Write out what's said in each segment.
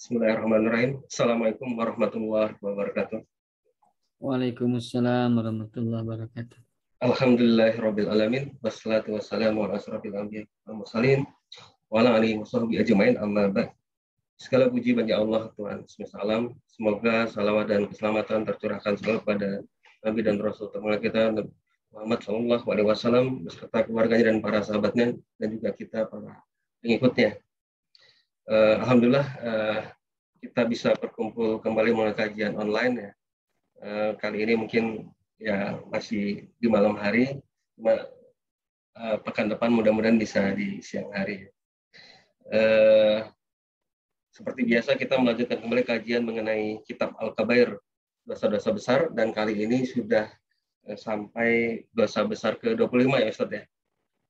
Bismillahirrahmanirrahim. Assalamualaikum warahmatullahi wabarakatuh. Waalaikumsalam warahmatullahi wabarakatuh. Alhamdulillahirrabbilalamin. Wassalatu wassalamu ala asrafil anbiya wal mursalin. Wa ala alihi wa sahbihi ajma'in amma ba'd. Segala puji bagi Allah Tuhan semesta alam. Semoga salawat dan keselamatan tercurahkan selalu kepada Nabi dan Rasul termulia kita Muhammad sallallahu Alaihi Wasallam beserta keluarganya dan para sahabatnya dan juga kita para pengikutnya uh, alhamdulillah uh, kita bisa berkumpul kembali melalui kajian online ya. Uh, kali ini mungkin ya masih di malam hari, cuma uh, pekan depan mudah-mudahan bisa di siang hari. Uh, seperti biasa kita melanjutkan kembali kajian mengenai kitab Al-Kabair, dosa-dosa besar dan kali ini sudah sampai dosa besar ke-25 ya Ustaz ya.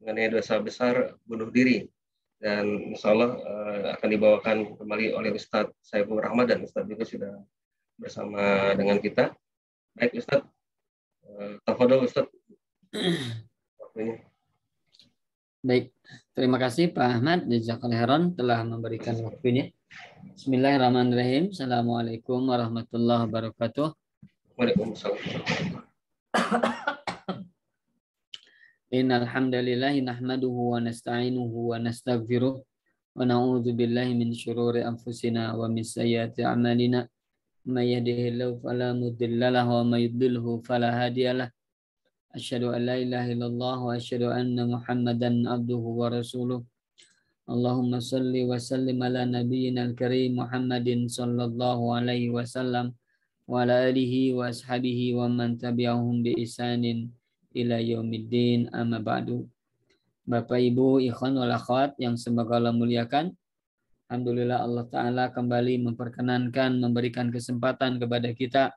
Mengenai dosa besar bunuh diri dan insya Allah uh, eh, akan dibawakan kembali oleh Ustadz Saiful Rahmat dan Ustadz juga sudah bersama dengan kita. Baik Ustadz, uh, eh, tafadol Ustadz. Waktunya. Baik, terima kasih Pak Ahmad Jazakallah Heron telah memberikan waktunya. Bismillahirrahmanirrahim. Assalamualaikum warahmatullahi wabarakatuh. Waalaikumsalam. إن الحمد لله نحمده ونستعينه ونستغفره ونعوذ بالله من شرور أنفسنا ومن سيئات أعمالنا من يهده الله فلا مضل له ومن يضله فلا هادي له أشهد أن لا إله إلا الله وأشهد أن محمدا عبده ورسوله اللهم صل وسلم على نبينا الكريم محمد صلى الله عليه وسلم وعلى آله وأصحابه ومن تبعهم بإحسان ila yaumiddin amma ba'du. Bapak Ibu ikhwan wal akhwat yang semoga Allah muliakan. Alhamdulillah Allah taala kembali memperkenankan memberikan kesempatan kepada kita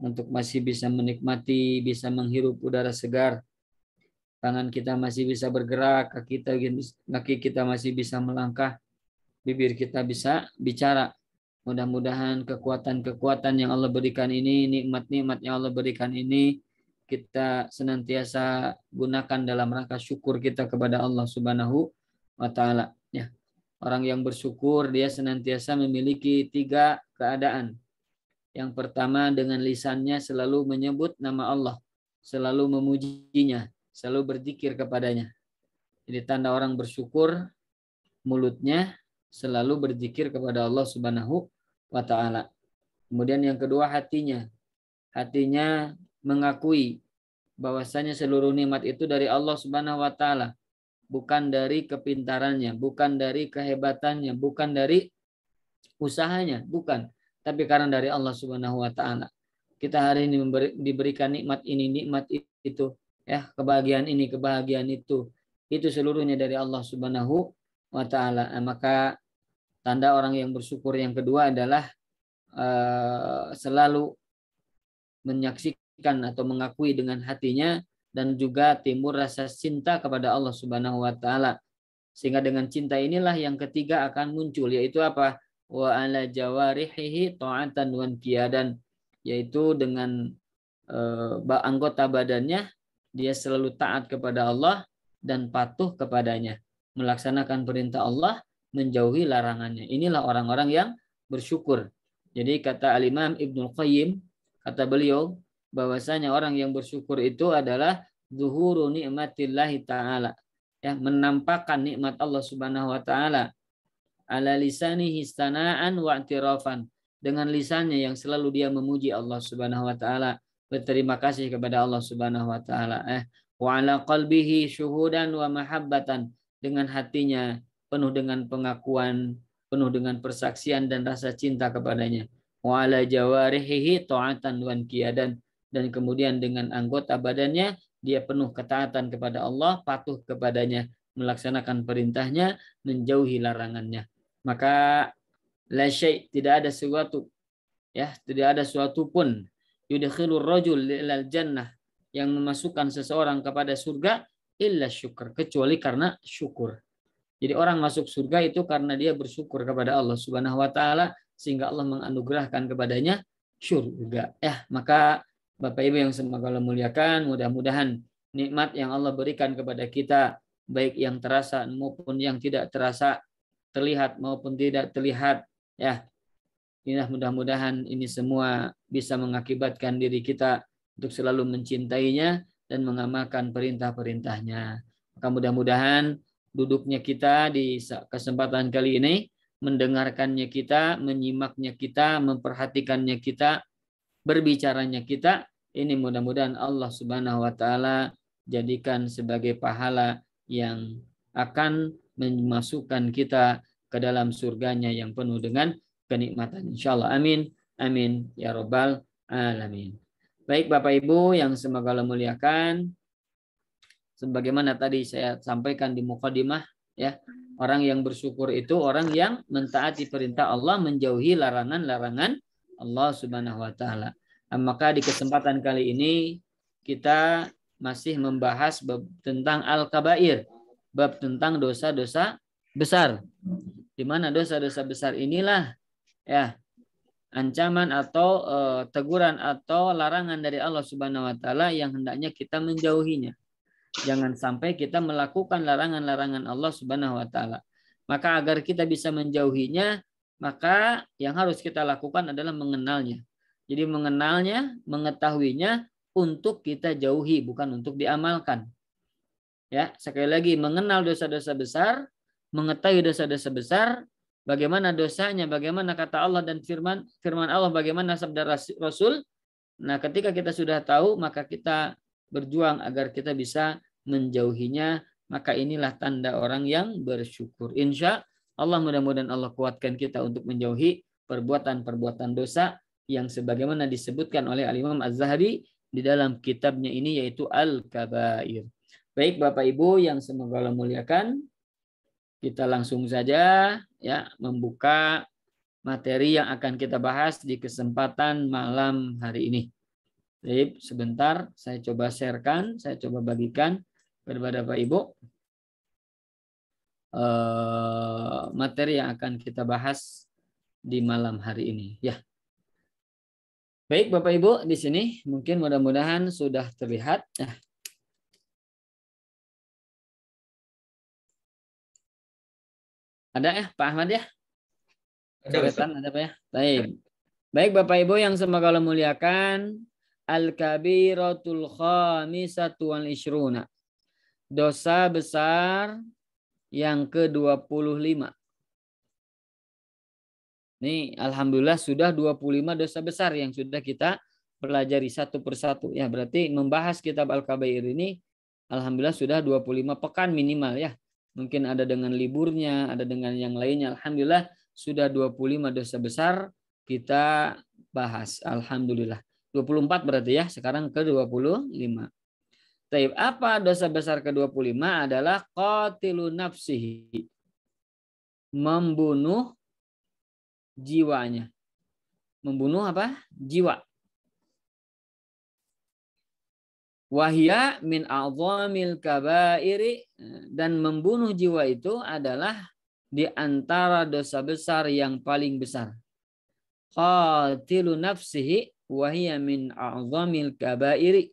untuk masih bisa menikmati, bisa menghirup udara segar. Tangan kita masih bisa bergerak, kaki kita, kaki kita masih bisa melangkah, bibir kita bisa bicara. Mudah-mudahan kekuatan-kekuatan yang Allah berikan ini, nikmat-nikmat yang Allah berikan ini kita senantiasa gunakan dalam rangka syukur kita kepada Allah Subhanahu wa taala ya. Orang yang bersyukur dia senantiasa memiliki tiga keadaan. Yang pertama dengan lisannya selalu menyebut nama Allah, selalu memujinya, selalu berzikir kepadanya. Jadi tanda orang bersyukur mulutnya selalu berzikir kepada Allah Subhanahu wa taala. Kemudian yang kedua hatinya. Hatinya mengakui bahwasanya seluruh nikmat itu dari Allah Subhanahu wa taala, bukan dari kepintarannya, bukan dari kehebatannya, bukan dari usahanya, bukan, tapi karena dari Allah Subhanahu wa taala. Kita hari ini memberi, diberikan nikmat ini, nikmat itu, ya, kebahagiaan ini, kebahagiaan itu. Itu seluruhnya dari Allah Subhanahu wa taala. Nah, maka tanda orang yang bersyukur yang kedua adalah uh, selalu menyaksikan atau mengakui dengan hatinya dan juga timbul rasa cinta kepada Allah Subhanahu wa taala. Sehingga dengan cinta inilah yang ketiga akan muncul yaitu apa? Wa ala jawarihi ta'atan wa qiyadan yaitu dengan uh, anggota badannya dia selalu taat kepada Allah dan patuh kepadanya, melaksanakan perintah Allah, menjauhi larangannya. Inilah orang-orang yang bersyukur. Jadi kata Al-Imam Ibnu Qayyim, kata beliau, bahwasanya orang yang bersyukur itu adalah zuhuru nikmatillahi taala ya menampakkan nikmat Allah Subhanahu wa taala ala lisanihi sanaan wa i'tirafan dengan lisannya yang selalu dia memuji Allah Subhanahu wa taala berterima kasih kepada Allah Subhanahu wa taala eh wa ala qalbihi syuhudan wa mahabbatan dengan hatinya penuh dengan pengakuan penuh dengan persaksian dan rasa cinta kepadanya wa ala jawarihi taatan wa dan dan kemudian dengan anggota badannya dia penuh ketaatan kepada Allah, patuh kepadanya, melaksanakan perintahnya, menjauhi larangannya. Maka la tidak ada sesuatu ya, tidak ada sesuatu pun yudkhilur rajul ilal jannah yang memasukkan seseorang kepada surga illa syukur kecuali karena syukur. Jadi orang masuk surga itu karena dia bersyukur kepada Allah Subhanahu wa taala sehingga Allah menganugerahkan kepadanya surga. Ya, maka Bapak Ibu yang semoga Allah muliakan, mudah-mudahan nikmat yang Allah berikan kepada kita, baik yang terasa maupun yang tidak terasa, terlihat maupun tidak terlihat, ya. Inilah mudah-mudahan ini semua bisa mengakibatkan diri kita untuk selalu mencintainya dan mengamalkan perintah-perintahnya. Maka mudah-mudahan duduknya kita di kesempatan kali ini, mendengarkannya kita, menyimaknya kita, memperhatikannya kita, berbicaranya kita, ini mudah-mudahan Allah Subhanahu wa taala jadikan sebagai pahala yang akan memasukkan kita ke dalam surganya yang penuh dengan kenikmatan. Insyaallah. Amin. Amin ya robbal alamin. Baik Bapak Ibu yang semoga Allah muliakan. Sebagaimana tadi saya sampaikan di mukadimah ya, orang yang bersyukur itu orang yang mentaati perintah Allah, menjauhi larangan-larangan Allah Subhanahu wa taala maka di kesempatan kali ini kita masih membahas bab tentang al-kabair, bab tentang dosa-dosa besar. Di mana dosa-dosa besar inilah ya ancaman atau e, teguran atau larangan dari Allah Subhanahu wa taala yang hendaknya kita menjauhinya. Jangan sampai kita melakukan larangan-larangan Allah Subhanahu wa taala. Maka agar kita bisa menjauhinya, maka yang harus kita lakukan adalah mengenalnya jadi mengenalnya, mengetahuinya untuk kita jauhi, bukan untuk diamalkan. Ya, sekali lagi mengenal dosa-dosa besar, mengetahui dosa-dosa besar, bagaimana dosanya, bagaimana kata Allah dan firman firman Allah, bagaimana sabda Rasul. Nah, ketika kita sudah tahu, maka kita berjuang agar kita bisa menjauhinya, maka inilah tanda orang yang bersyukur. Insya Allah mudah-mudahan Allah kuatkan kita untuk menjauhi perbuatan-perbuatan dosa yang sebagaimana disebutkan oleh Al-Imam Az-Zahabi di dalam kitabnya ini yaitu Al-Kabair. Baik Bapak Ibu yang semoga Allah muliakan, kita langsung saja ya membuka materi yang akan kita bahas di kesempatan malam hari ini. Baik, sebentar saya coba sharekan, saya coba bagikan kepada Bapak Ibu eh, materi yang akan kita bahas di malam hari ini. Ya. Baik, Bapak Ibu, di sini mungkin mudah-mudahan sudah terlihat. Nah, ada ya, Pak Ahmad ya? Ada, ada Pak ya? Baik. Baik Bapak Ibu yang semoga Allah muliakan, al-kabiratul khamisatu wal ishruna. Dosa besar yang ke-25. Ini alhamdulillah sudah 25 dosa besar yang sudah kita pelajari satu persatu. Ya, berarti membahas kitab Al-Kabair ini alhamdulillah sudah 25 pekan minimal ya. Mungkin ada dengan liburnya, ada dengan yang lainnya. Alhamdulillah sudah 25 dosa besar kita bahas. Alhamdulillah. 24 berarti ya, sekarang ke 25. Taib, apa dosa besar ke-25 adalah qatilu nafsihi. Membunuh jiwanya. Membunuh apa? Jiwa. Wahya min a'zamil kabairi dan membunuh jiwa itu adalah di antara dosa besar yang paling besar. Qatilu nafsihi wahya min a'zamil kabairi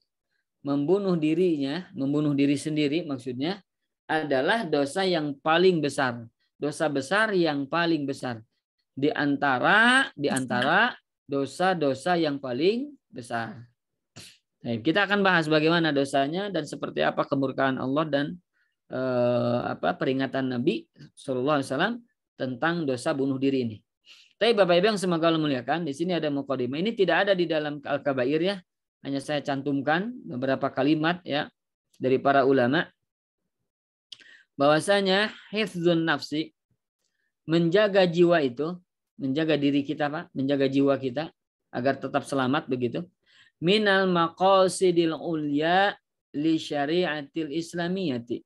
membunuh dirinya, membunuh diri sendiri maksudnya adalah dosa yang paling besar. Dosa besar yang paling besar di antara di antara dosa-dosa yang paling besar. Nah, kita akan bahas bagaimana dosanya dan seperti apa kemurkaan Allah dan eh, apa peringatan Nabi Shallallahu Alaihi Wasallam tentang dosa bunuh diri ini. Tapi Bapak Ibu yang semoga Allah muliakan, di sini ada mukadimah. Ini tidak ada di dalam Al-Kabair ya. Hanya saya cantumkan beberapa kalimat ya dari para ulama bahwasanya hifzun nafsi menjaga jiwa itu, menjaga diri kita Pak, menjaga jiwa kita agar tetap selamat begitu. Minal maqasidil ulya li syariatil islamiyati.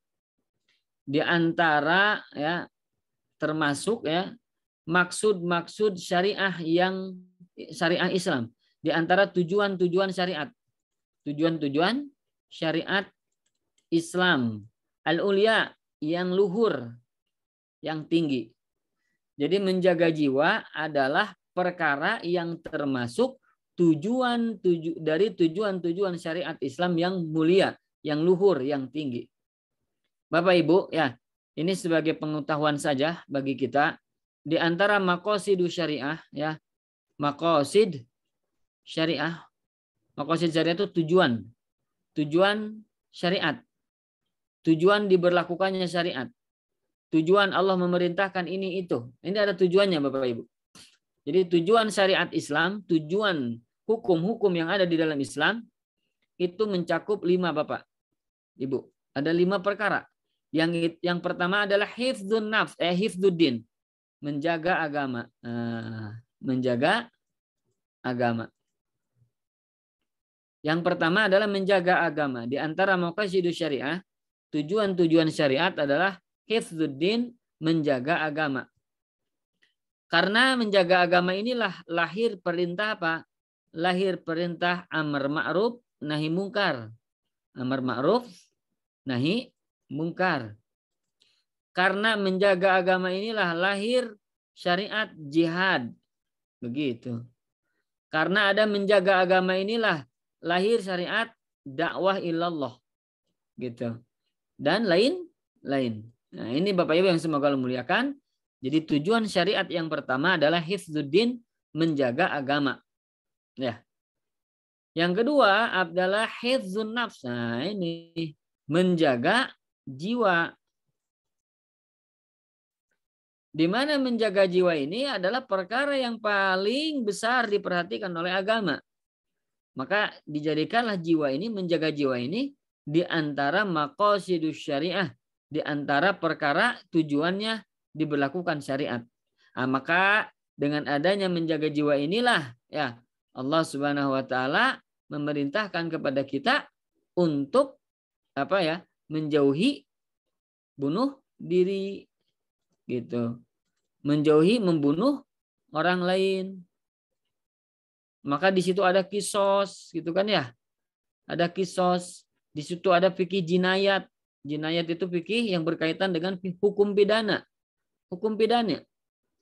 Di antara ya termasuk ya maksud-maksud syariah yang syariah Islam. Di antara tujuan-tujuan syariat. Tujuan-tujuan syariat Islam. Al-ulia yang luhur, yang tinggi. Jadi menjaga jiwa adalah perkara yang termasuk tujuan tuju, dari tujuan-tujuan syariat Islam yang mulia, yang luhur, yang tinggi. Bapak Ibu, ya, ini sebagai pengetahuan saja bagi kita di antara maqasid syariah ya, maqasid syariah. Maqasid syariah itu tujuan. Tujuan syariat. Tujuan diberlakukannya syariat tujuan Allah memerintahkan ini itu. Ini ada tujuannya Bapak Ibu. Jadi tujuan syariat Islam, tujuan hukum-hukum yang ada di dalam Islam itu mencakup lima Bapak. Ibu, ada lima perkara. Yang yang pertama adalah hifdzun nafs, eh hifdzuddin, menjaga agama. Ah, menjaga agama. Yang pertama adalah menjaga agama. Di antara maqasidus syariah, tujuan-tujuan syariat adalah hifzuddin, menjaga agama. Karena menjaga agama inilah lahir perintah apa? Lahir perintah amar ma'ruf nahi mungkar. Amar ma'ruf nahi mungkar. Karena menjaga agama inilah lahir syariat jihad. Begitu. Karena ada menjaga agama inilah lahir syariat dakwah ilallah. Gitu. Dan lain-lain. Nah, ini Bapak Ibu yang semoga Allah muliakan. Jadi tujuan syariat yang pertama adalah hifzuddin menjaga agama. Ya. Yang kedua adalah hifzun nafs. Nah, ini menjaga jiwa. Di mana menjaga jiwa ini adalah perkara yang paling besar diperhatikan oleh agama. Maka dijadikanlah jiwa ini menjaga jiwa ini di antara maqasidus syariah di antara perkara tujuannya diberlakukan syariat. Nah, maka dengan adanya menjaga jiwa inilah ya Allah Subhanahu wa taala memerintahkan kepada kita untuk apa ya menjauhi bunuh diri gitu menjauhi membunuh orang lain maka di situ ada kisos gitu kan ya ada kisos di situ ada fikih jinayat Jinayat itu fikih yang berkaitan dengan hukum pidana. Hukum pidana.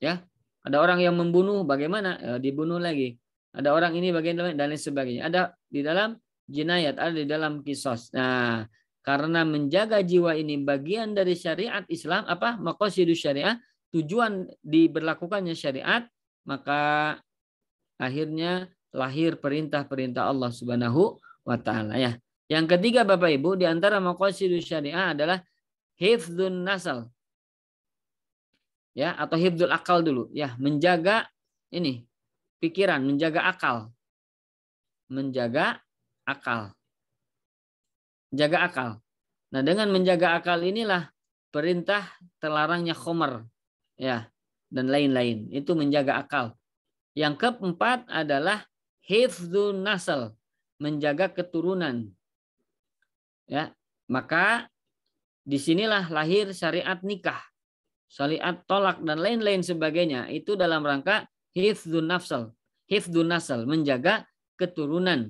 Ya. Ada orang yang membunuh bagaimana? Ya, dibunuh lagi. Ada orang ini bagaimana dan lain sebagainya. Ada di dalam jinayat, ada di dalam kisos. Nah, karena menjaga jiwa ini bagian dari syariat Islam apa? Maqasidus syariah, tujuan diberlakukannya syariat, maka akhirnya lahir perintah-perintah Allah Subhanahu wa taala ya. Yang ketiga Bapak Ibu di antara maqasidus syariah adalah hifdzun nasal. Ya, atau hifdzul akal dulu. Ya, menjaga ini pikiran, menjaga akal. Menjaga akal. Jaga akal. Nah, dengan menjaga akal inilah perintah terlarangnya khomer. Ya, dan lain-lain. Itu menjaga akal. Yang keempat adalah hifdzun nasal, menjaga keturunan ya maka disinilah lahir syariat nikah syariat tolak dan lain-lain sebagainya itu dalam rangka hifdzun nafsal hifdzun nasal menjaga keturunan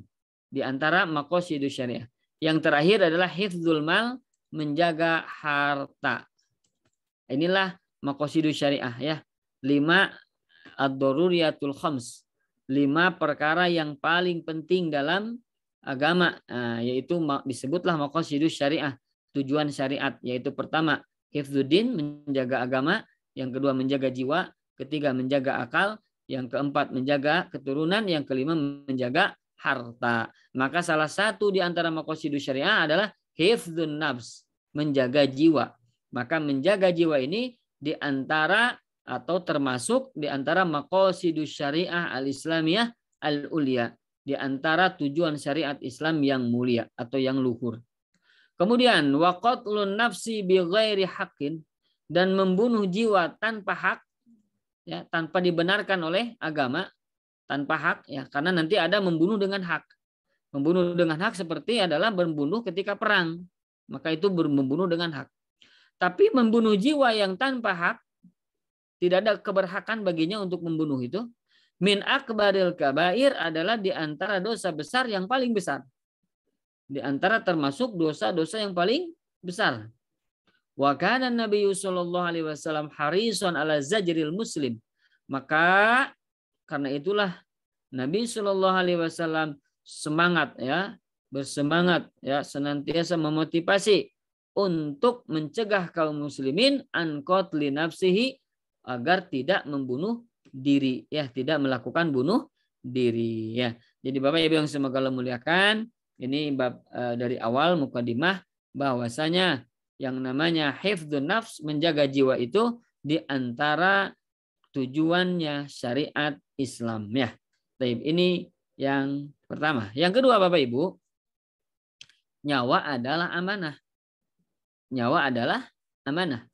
di antara maqasidus syariah yang terakhir adalah hifdzul mal menjaga harta inilah maqasidus syariah ya lima ad-daruriyatul khams lima perkara yang paling penting dalam agama nah, yaitu disebutlah maqasidus syariah tujuan syariat yaitu pertama hifzuddin menjaga agama yang kedua menjaga jiwa ketiga menjaga akal yang keempat menjaga keturunan yang kelima menjaga harta maka salah satu di antara maqasidus syariah adalah hifdzun nafs menjaga jiwa maka menjaga jiwa ini di antara atau termasuk di antara maqasidus syariah al-islamiyah al-ulia di antara tujuan syariat Islam yang mulia atau yang luhur. Kemudian waqatlun nafsi bi ghairi haqqin dan membunuh jiwa tanpa hak ya tanpa dibenarkan oleh agama tanpa hak ya karena nanti ada membunuh dengan hak. Membunuh dengan hak seperti adalah membunuh ketika perang. Maka itu membunuh dengan hak. Tapi membunuh jiwa yang tanpa hak tidak ada keberhakan baginya untuk membunuh itu min akbaril kabair adalah di antara dosa besar yang paling besar. Di antara termasuk dosa-dosa yang paling besar. Wa kana Nabi sallallahu alaihi wasallam harison ala zajril muslim. Maka karena itulah Nabi sallallahu alaihi wasallam semangat ya, bersemangat ya, senantiasa memotivasi untuk mencegah kaum muslimin an qatli nafsihi agar tidak membunuh diri ya tidak melakukan bunuh diri ya jadi bapak ibu yang semoga Allah muliakan ini bab e, dari awal mukadimah bahwasanya yang namanya hifdzun nafs menjaga jiwa itu di antara tujuannya syariat Islam ya. Taib ini yang pertama. Yang kedua Bapak Ibu, nyawa adalah amanah. Nyawa adalah amanah.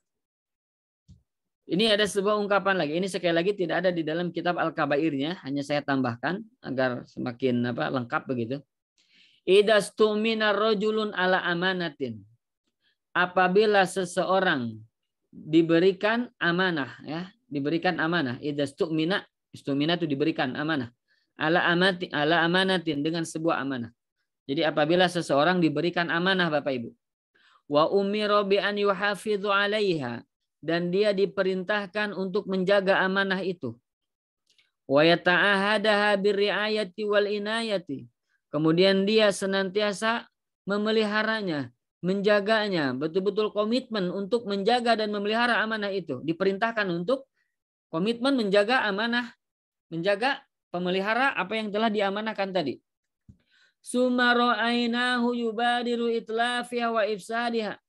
Ini ada sebuah ungkapan lagi. Ini sekali lagi tidak ada di dalam kitab Al-Kabairnya, hanya saya tambahkan agar semakin apa lengkap begitu. tumina rojulun ala amanatin. Apabila seseorang diberikan amanah ya, diberikan amanah. tumina. istumina itu diberikan amanah. Ala amati, ala amanatin dengan sebuah amanah. Jadi apabila seseorang diberikan amanah Bapak Ibu. Wa umiro bi an yuhafidhu alaiha dan dia diperintahkan untuk menjaga amanah itu. wal inayati. Kemudian dia senantiasa memeliharanya, menjaganya, betul-betul komitmen untuk menjaga dan memelihara amanah itu. Diperintahkan untuk komitmen menjaga amanah, menjaga pemelihara apa yang telah diamanahkan tadi. Sumaro ainahu yubadiru itlafiha wa ifsadiha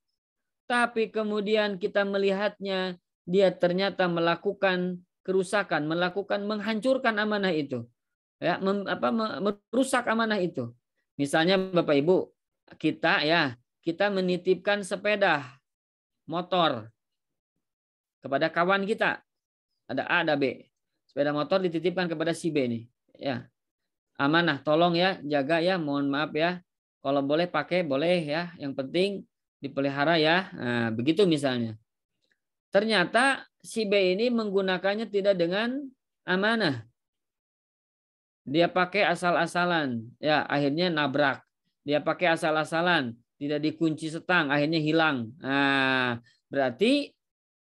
tapi kemudian kita melihatnya dia ternyata melakukan kerusakan, melakukan menghancurkan amanah itu. Ya, mem, apa merusak amanah itu. Misalnya Bapak Ibu, kita ya, kita menitipkan sepeda motor kepada kawan kita. Ada A, ada B. Sepeda motor dititipkan kepada si B nih. Ya. Amanah, tolong ya, jaga ya, mohon maaf ya. Kalau boleh pakai boleh ya. Yang penting dipelihara ya. Nah, begitu misalnya. Ternyata si B ini menggunakannya tidak dengan amanah. Dia pakai asal-asalan, ya akhirnya nabrak. Dia pakai asal-asalan, tidak dikunci setang, akhirnya hilang. Nah, berarti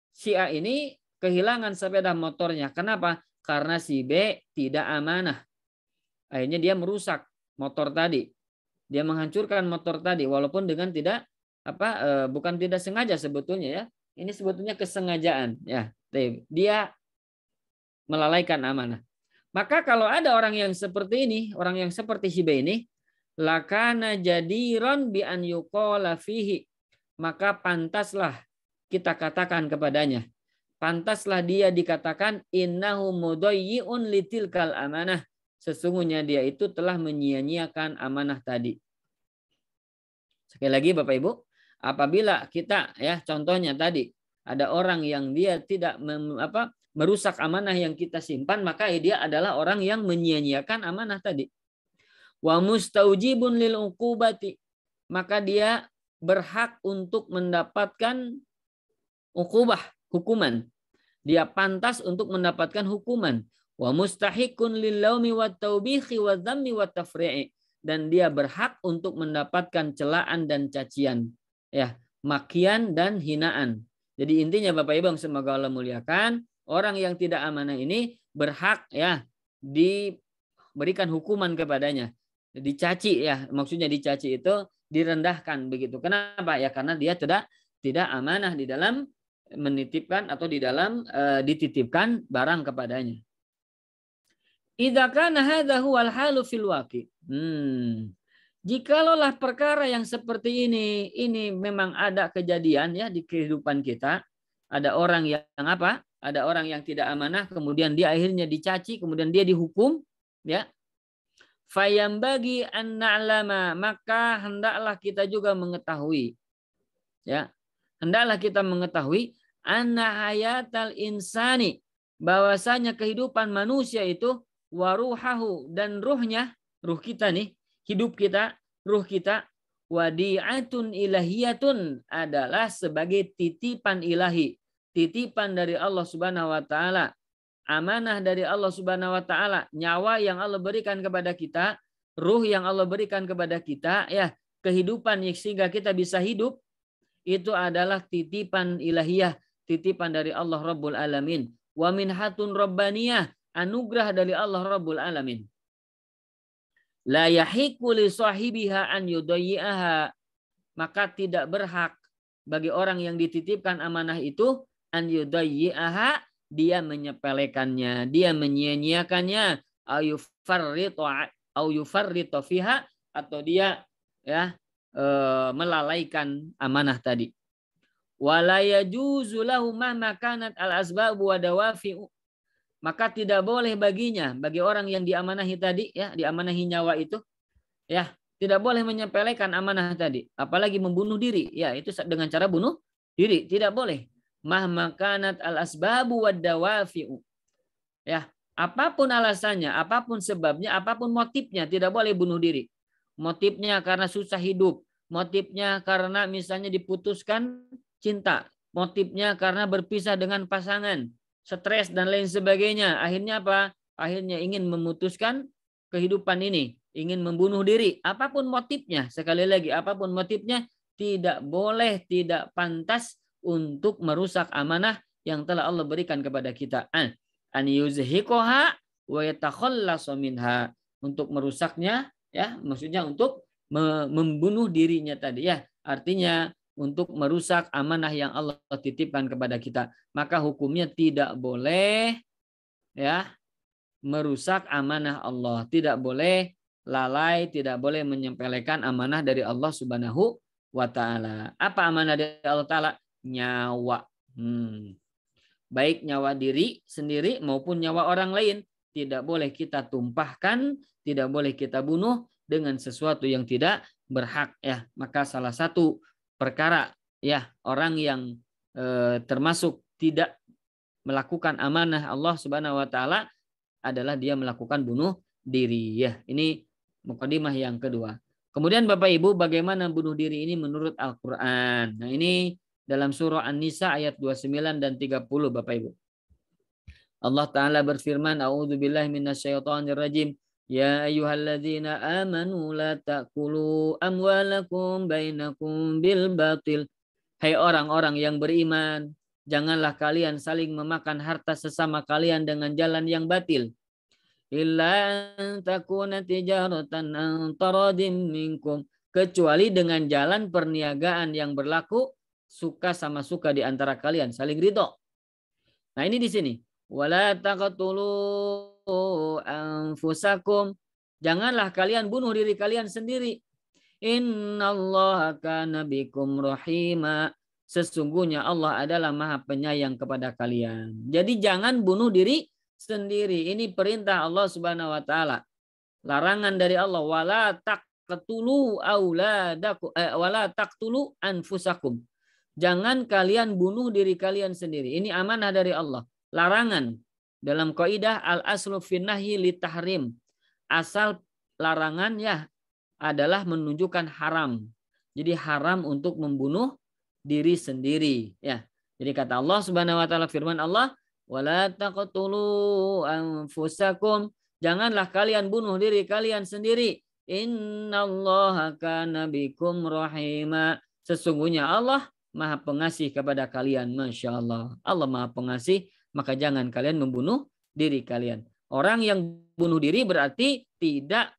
si A ini kehilangan sepeda motornya. Kenapa? Karena si B tidak amanah. Akhirnya dia merusak motor tadi. Dia menghancurkan motor tadi walaupun dengan tidak apa uh, bukan tidak sengaja sebetulnya ya. Ini sebetulnya kesengajaan ya. Dia melalaikan amanah. Maka kalau ada orang yang seperti ini, orang yang seperti Hibe ini, lakana ron bi an fihi. Maka pantaslah kita katakan kepadanya. Pantaslah dia dikatakan innahu mudayyi'un litilkal amanah. Sesungguhnya dia itu telah menyia-nyiakan amanah tadi. Sekali lagi Bapak Ibu, apabila kita ya contohnya tadi ada orang yang dia tidak mem, apa merusak amanah yang kita simpan maka dia adalah orang yang menyia-nyiakan amanah tadi wa mustaujibun lil uqubati maka dia berhak untuk mendapatkan uqubah hukuman dia pantas untuk mendapatkan hukuman wa mustahikun lil laumi wat taubihi wa dhammi wat tafri'i dan dia berhak untuk mendapatkan celaan dan cacian ya makian dan hinaan. Jadi intinya Bapak Ibu semoga Allah muliakan, orang yang tidak amanah ini berhak ya diberikan hukuman kepadanya. Dicaci ya, maksudnya dicaci itu direndahkan begitu. Kenapa? Ya karena dia tidak tidak amanah di dalam menitipkan atau di dalam e, dititipkan barang kepadanya. Idza kana hadza huwal halu fil waqi. Hmm. Jikalaulah perkara yang seperti ini ini memang ada kejadian ya di kehidupan kita, ada orang yang apa? Ada orang yang tidak amanah, kemudian dia akhirnya dicaci, kemudian dia dihukum, ya. Fayam bagi an-na'lama, maka hendaklah kita juga mengetahui. Ya. Hendaklah kita mengetahui anna hayatal insani bahwasanya kehidupan manusia itu waruhahu dan ruhnya, ruh kita nih, hidup kita, ruh kita, wadi'atun ilahiyatun adalah sebagai titipan ilahi, titipan dari Allah Subhanahu wa taala, amanah dari Allah Subhanahu wa taala, nyawa yang Allah berikan kepada kita, ruh yang Allah berikan kepada kita, ya, kehidupan sehingga kita bisa hidup itu adalah titipan ilahiyah, titipan dari Allah Rabbul Alamin. Wa min hatun rabbaniyah, anugerah dari Allah Rabbul Alamin. La yahiku li sahibiha an Maka tidak berhak bagi orang yang dititipkan amanah itu an yudayyi'aha dia menyepelekannya, dia menyia-nyiakannya, au yufarritu au fiha atau dia ya e, melalaikan amanah tadi. Walaya juzulahu mahma kanat al asbab wa dawafi maka tidak boleh baginya bagi orang yang diamanahi tadi ya diamanahi nyawa itu ya tidak boleh menyepelekan amanah tadi apalagi membunuh diri ya itu dengan cara bunuh diri tidak boleh mah makanat al asbabu wad dawafi'u ya apapun alasannya apapun sebabnya apapun motifnya tidak boleh bunuh diri motifnya karena susah hidup motifnya karena misalnya diputuskan cinta motifnya karena berpisah dengan pasangan stres dan lain sebagainya. Akhirnya apa? Akhirnya ingin memutuskan kehidupan ini, ingin membunuh diri. Apapun motifnya, sekali lagi apapun motifnya tidak boleh, tidak pantas untuk merusak amanah yang telah Allah berikan kepada kita. An, an wa yatakhallasu minha untuk merusaknya ya maksudnya untuk membunuh dirinya tadi ya artinya untuk merusak amanah yang Allah titipkan kepada kita. Maka hukumnya tidak boleh ya merusak amanah Allah, tidak boleh lalai, tidak boleh menyempelekan amanah dari Allah Subhanahu wa taala. Apa amanah dari Allah taala? Nyawa. Hmm. Baik nyawa diri sendiri maupun nyawa orang lain tidak boleh kita tumpahkan, tidak boleh kita bunuh dengan sesuatu yang tidak berhak ya. Maka salah satu perkara ya orang yang e, termasuk tidak melakukan amanah Allah Subhanahu wa taala adalah dia melakukan bunuh diri ya. Ini mukadimah yang kedua. Kemudian Bapak Ibu bagaimana bunuh diri ini menurut Al-Qur'an. Nah, ini dalam surah An-Nisa ayat 29 dan 30 Bapak Ibu. Allah taala berfirman, "A'udzubillahi minasyaitonirrajim." يا أيها الذين آمنوا لا تأكلوا أموالكم بينكم بالباطل Hai orang-orang yang beriman, janganlah kalian saling memakan harta sesama kalian dengan jalan yang batil. Illa takuna tijaratan antaradim minkum. Kecuali dengan jalan perniagaan yang berlaku suka sama suka di antara kalian, saling ridho. Nah ini di sini. Wala taqatulu anfusakum janganlah kalian bunuh diri kalian sendiri Inna Allah Nabikum rahima sesungguhnya Allah adalah maha penyayang kepada kalian jadi jangan bunuh diri sendiri ini perintah Allah Subhanahu wa taala larangan dari Allah wala taktulu auladakum eh, wala anfusakum jangan kalian bunuh diri kalian sendiri ini amanah dari Allah larangan dalam kaidah al aslu finahi li tahrim. Asal larangan ya adalah menunjukkan haram. Jadi haram untuk membunuh diri sendiri ya. Jadi kata Allah Subhanahu wa taala firman Allah, "Wala anfusakum." Janganlah kalian bunuh diri kalian sendiri. Innallaha kana bikum rahima. Sesungguhnya Allah Maha Pengasih kepada kalian. Masya Allah. Allah Maha Pengasih maka jangan kalian membunuh diri kalian. Orang yang bunuh diri berarti tidak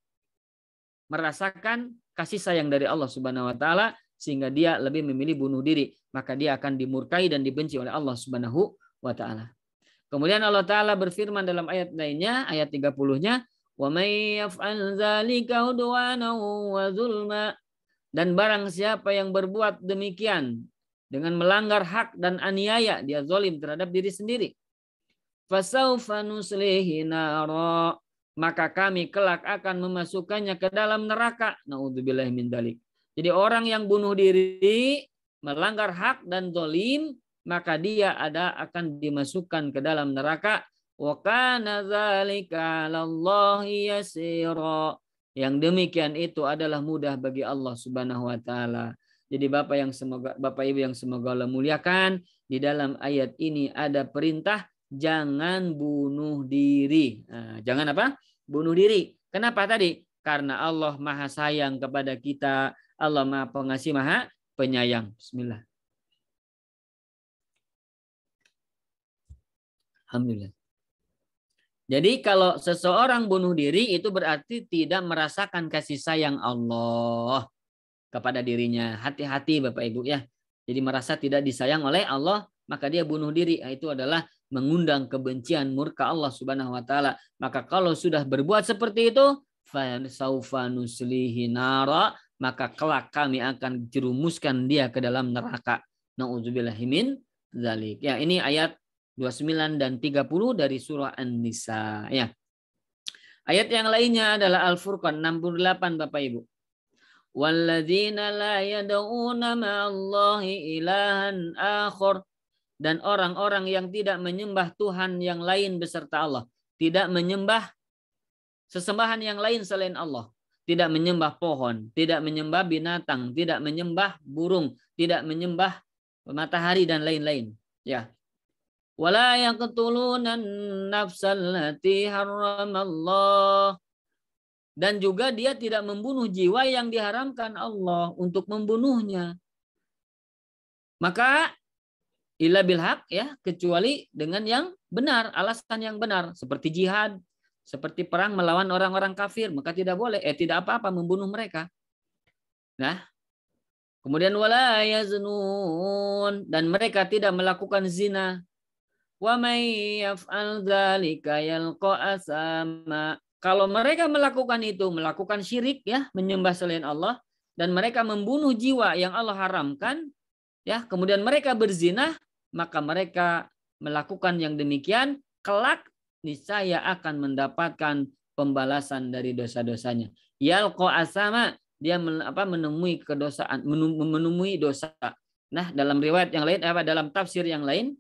merasakan kasih sayang dari Allah Subhanahu wa taala sehingga dia lebih memilih bunuh diri, maka dia akan dimurkai dan dibenci oleh Allah Subhanahu wa taala. Kemudian Allah taala berfirman dalam ayat lainnya, ayat 30-nya, "Wa may yaf'al dzalika wa zulma" dan barang siapa yang berbuat demikian dengan melanggar hak dan aniaya, dia zolim terhadap diri sendiri fasaufa nuslihi naro maka kami kelak akan memasukkannya ke dalam neraka. naudzubillah min dalik. Jadi orang yang bunuh diri, melanggar hak dan dolim, maka dia ada akan dimasukkan ke dalam neraka. Wa kana dzalika yasira. Yang demikian itu adalah mudah bagi Allah Subhanahu wa taala. Jadi Bapak yang semoga Bapak Ibu yang semoga Allah muliakan, di dalam ayat ini ada perintah jangan bunuh diri. Nah, jangan apa? Bunuh diri. Kenapa tadi? Karena Allah Maha Sayang kepada kita. Allah Maha Pengasih, Maha Penyayang. Bismillah. Alhamdulillah. Jadi kalau seseorang bunuh diri itu berarti tidak merasakan kasih sayang Allah kepada dirinya. Hati-hati Bapak Ibu ya. Jadi merasa tidak disayang oleh Allah maka dia bunuh diri. Nah, itu adalah mengundang kebencian murka Allah Subhanahu wa taala. Maka kalau sudah berbuat seperti itu, fa nuslihi nara, maka kelak kami akan jerumuskan dia ke dalam neraka. min zalik. Ya, ini ayat 29 dan 30 dari surah An-Nisa, ya. Ayat yang lainnya adalah Al-Furqan 68 Bapak Ibu. لَا la مَعَ ma'allahi إِلَٰهًا آخَرَ dan orang-orang yang tidak menyembah Tuhan yang lain beserta Allah, tidak menyembah sesembahan yang lain selain Allah, tidak menyembah pohon, tidak menyembah binatang, tidak menyembah burung, tidak menyembah matahari dan lain-lain. Ya. Wala yaqtuluna nafsal haram haramallah dan juga dia tidak membunuh jiwa yang diharamkan Allah untuk membunuhnya. Maka Illa hak ya, kecuali dengan yang benar, alasan yang benar seperti jihad, seperti perang melawan orang-orang kafir, maka tidak boleh eh tidak apa-apa membunuh mereka. Nah, kemudian wala yaznun dan mereka tidak melakukan zina. Wa may yaf'al dzalika yalqa asama. Kalau mereka melakukan itu, melakukan syirik ya, menyembah selain Allah dan mereka membunuh jiwa yang Allah haramkan, ya, kemudian mereka berzina, maka mereka melakukan yang demikian, kelak niscaya akan mendapatkan pembalasan dari dosa-dosanya. Yalqo asama dia apa menemui kedosaan, menemui dosa. Nah, dalam riwayat yang lain apa dalam tafsir yang lain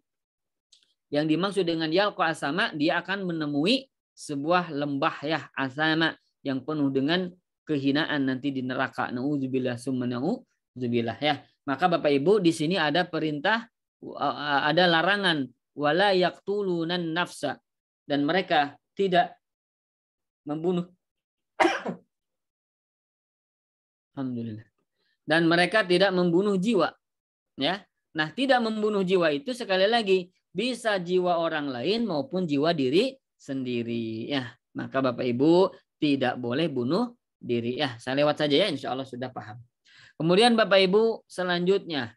yang dimaksud dengan yalqo asama dia akan menemui sebuah lembah ya asama yang penuh dengan kehinaan nanti di neraka. Nauzubillah summa nauzubillah ya. Maka Bapak Ibu di sini ada perintah ada larangan wala yaqtulunan nafsa dan mereka tidak membunuh Alhamdulillah. Dan mereka tidak membunuh jiwa. Ya. Nah, tidak membunuh jiwa itu sekali lagi bisa jiwa orang lain maupun jiwa diri sendiri. Ya, maka Bapak Ibu tidak boleh bunuh diri. Ya, saya lewat saja ya, insya Allah sudah paham. Kemudian Bapak Ibu selanjutnya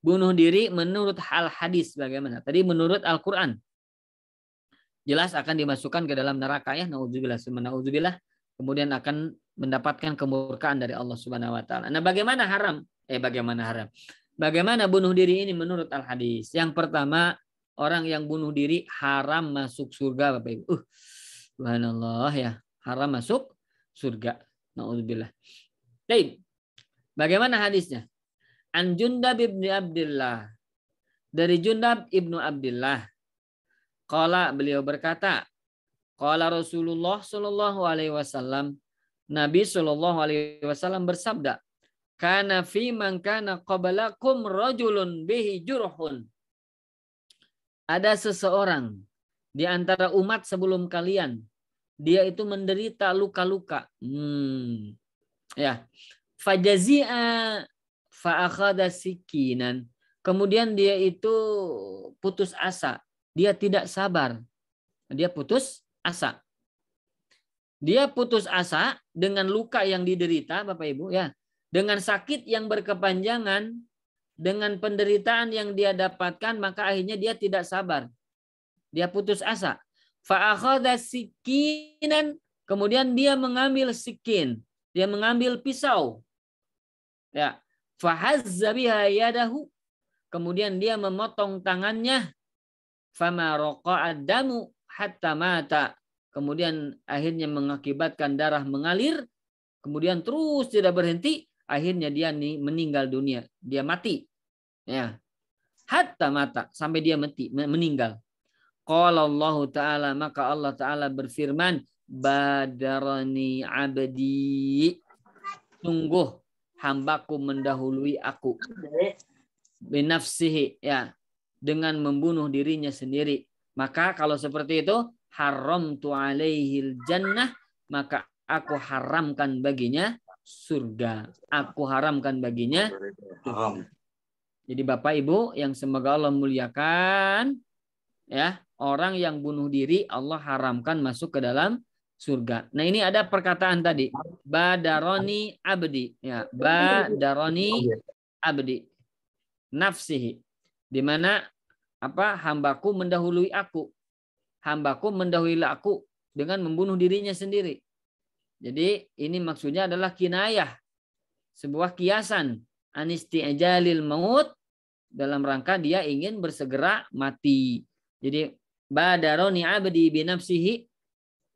bunuh diri menurut hal hadis bagaimana? Tadi menurut Al-Quran. Jelas akan dimasukkan ke dalam neraka ya. Na'udzubillah. Na'udzubillah. Kemudian akan mendapatkan kemurkaan dari Allah Subhanahu wa taala. Nah, bagaimana haram? Eh bagaimana haram? Bagaimana bunuh diri ini menurut al hadis? Yang pertama, orang yang bunuh diri haram masuk surga, Bapak Ibu. Uh, subhanallah ya. Haram masuk surga. Nauzubillah. Baik. Bagaimana hadisnya? An Jundab ibnu Abdullah. Dari Jundab ibnu Abdullah. Kala beliau berkata, Kala Rasulullah Shallallahu Alaihi Wasallam, Nabi Shallallahu Alaihi Wasallam bersabda, karena fi man kana qablakum rajulun bihi jurhun. Ada seseorang di antara umat sebelum kalian, dia itu menderita luka-luka. Hmm. Ya. Fajazia fa'akhadha sikinan. Kemudian dia itu putus asa. Dia tidak sabar. Dia putus asa. Dia putus asa dengan luka yang diderita Bapak Ibu ya. Dengan sakit yang berkepanjangan, dengan penderitaan yang dia dapatkan, maka akhirnya dia tidak sabar. Dia putus asa. Fa'akhadha sikinan. Kemudian dia mengambil sikin. Dia mengambil pisau. Ya, Fahazza biha yadahu. Kemudian dia memotong tangannya. Fama adamu hatta mata. Kemudian akhirnya mengakibatkan darah mengalir. Kemudian terus tidak berhenti. Akhirnya dia nih meninggal dunia. Dia mati. Ya. Hatta mata. Sampai dia mati, meninggal. Qala Allah Ta'ala. Maka Allah Ta'ala berfirman. Badarani abdi. Sungguh hambaku mendahului aku. Binafsihi ya dengan membunuh dirinya sendiri. Maka kalau seperti itu haram tu alaihil jannah maka aku haramkan baginya surga. Aku haramkan baginya surga. Jadi Bapak Ibu yang semoga Allah muliakan ya, orang yang bunuh diri Allah haramkan masuk ke dalam surga. Nah ini ada perkataan tadi badaroni abdi ya badaroni abdi nafsihi di mana apa hambaku mendahului aku hambaku mendahului aku dengan membunuh dirinya sendiri. Jadi ini maksudnya adalah kinayah sebuah kiasan anisti ajalil maut dalam rangka dia ingin bersegera mati. Jadi badaroni abdi binafsihi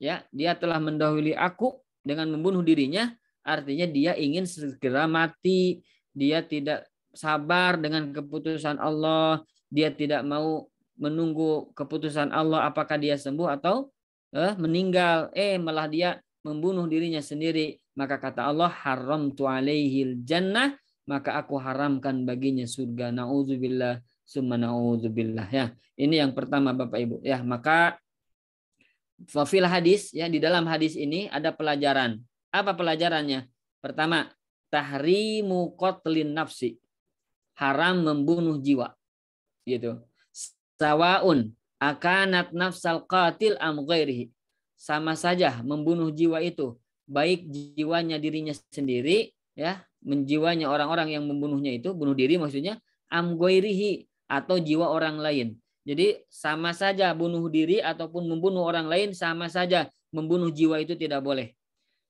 ya dia telah mendahului aku dengan membunuh dirinya artinya dia ingin segera mati dia tidak sabar dengan keputusan Allah dia tidak mau menunggu keputusan Allah apakah dia sembuh atau eh, meninggal eh malah dia membunuh dirinya sendiri maka kata Allah haram tu alaihil jannah maka aku haramkan baginya surga naudzubillah summa naudzubillah ya ini yang pertama Bapak Ibu ya maka Fafil hadis ya di dalam hadis ini ada pelajaran. Apa pelajarannya? Pertama, tahrimu qatlin nafsi. Haram membunuh jiwa. Gitu. Sawaun akanat nafsal qatil am ghairihi. Sama saja membunuh jiwa itu, baik jiwanya dirinya sendiri ya, menjiwanya orang-orang yang membunuhnya itu bunuh diri maksudnya am ghairihi atau jiwa orang lain. Jadi sama saja bunuh diri ataupun membunuh orang lain sama saja membunuh jiwa itu tidak boleh.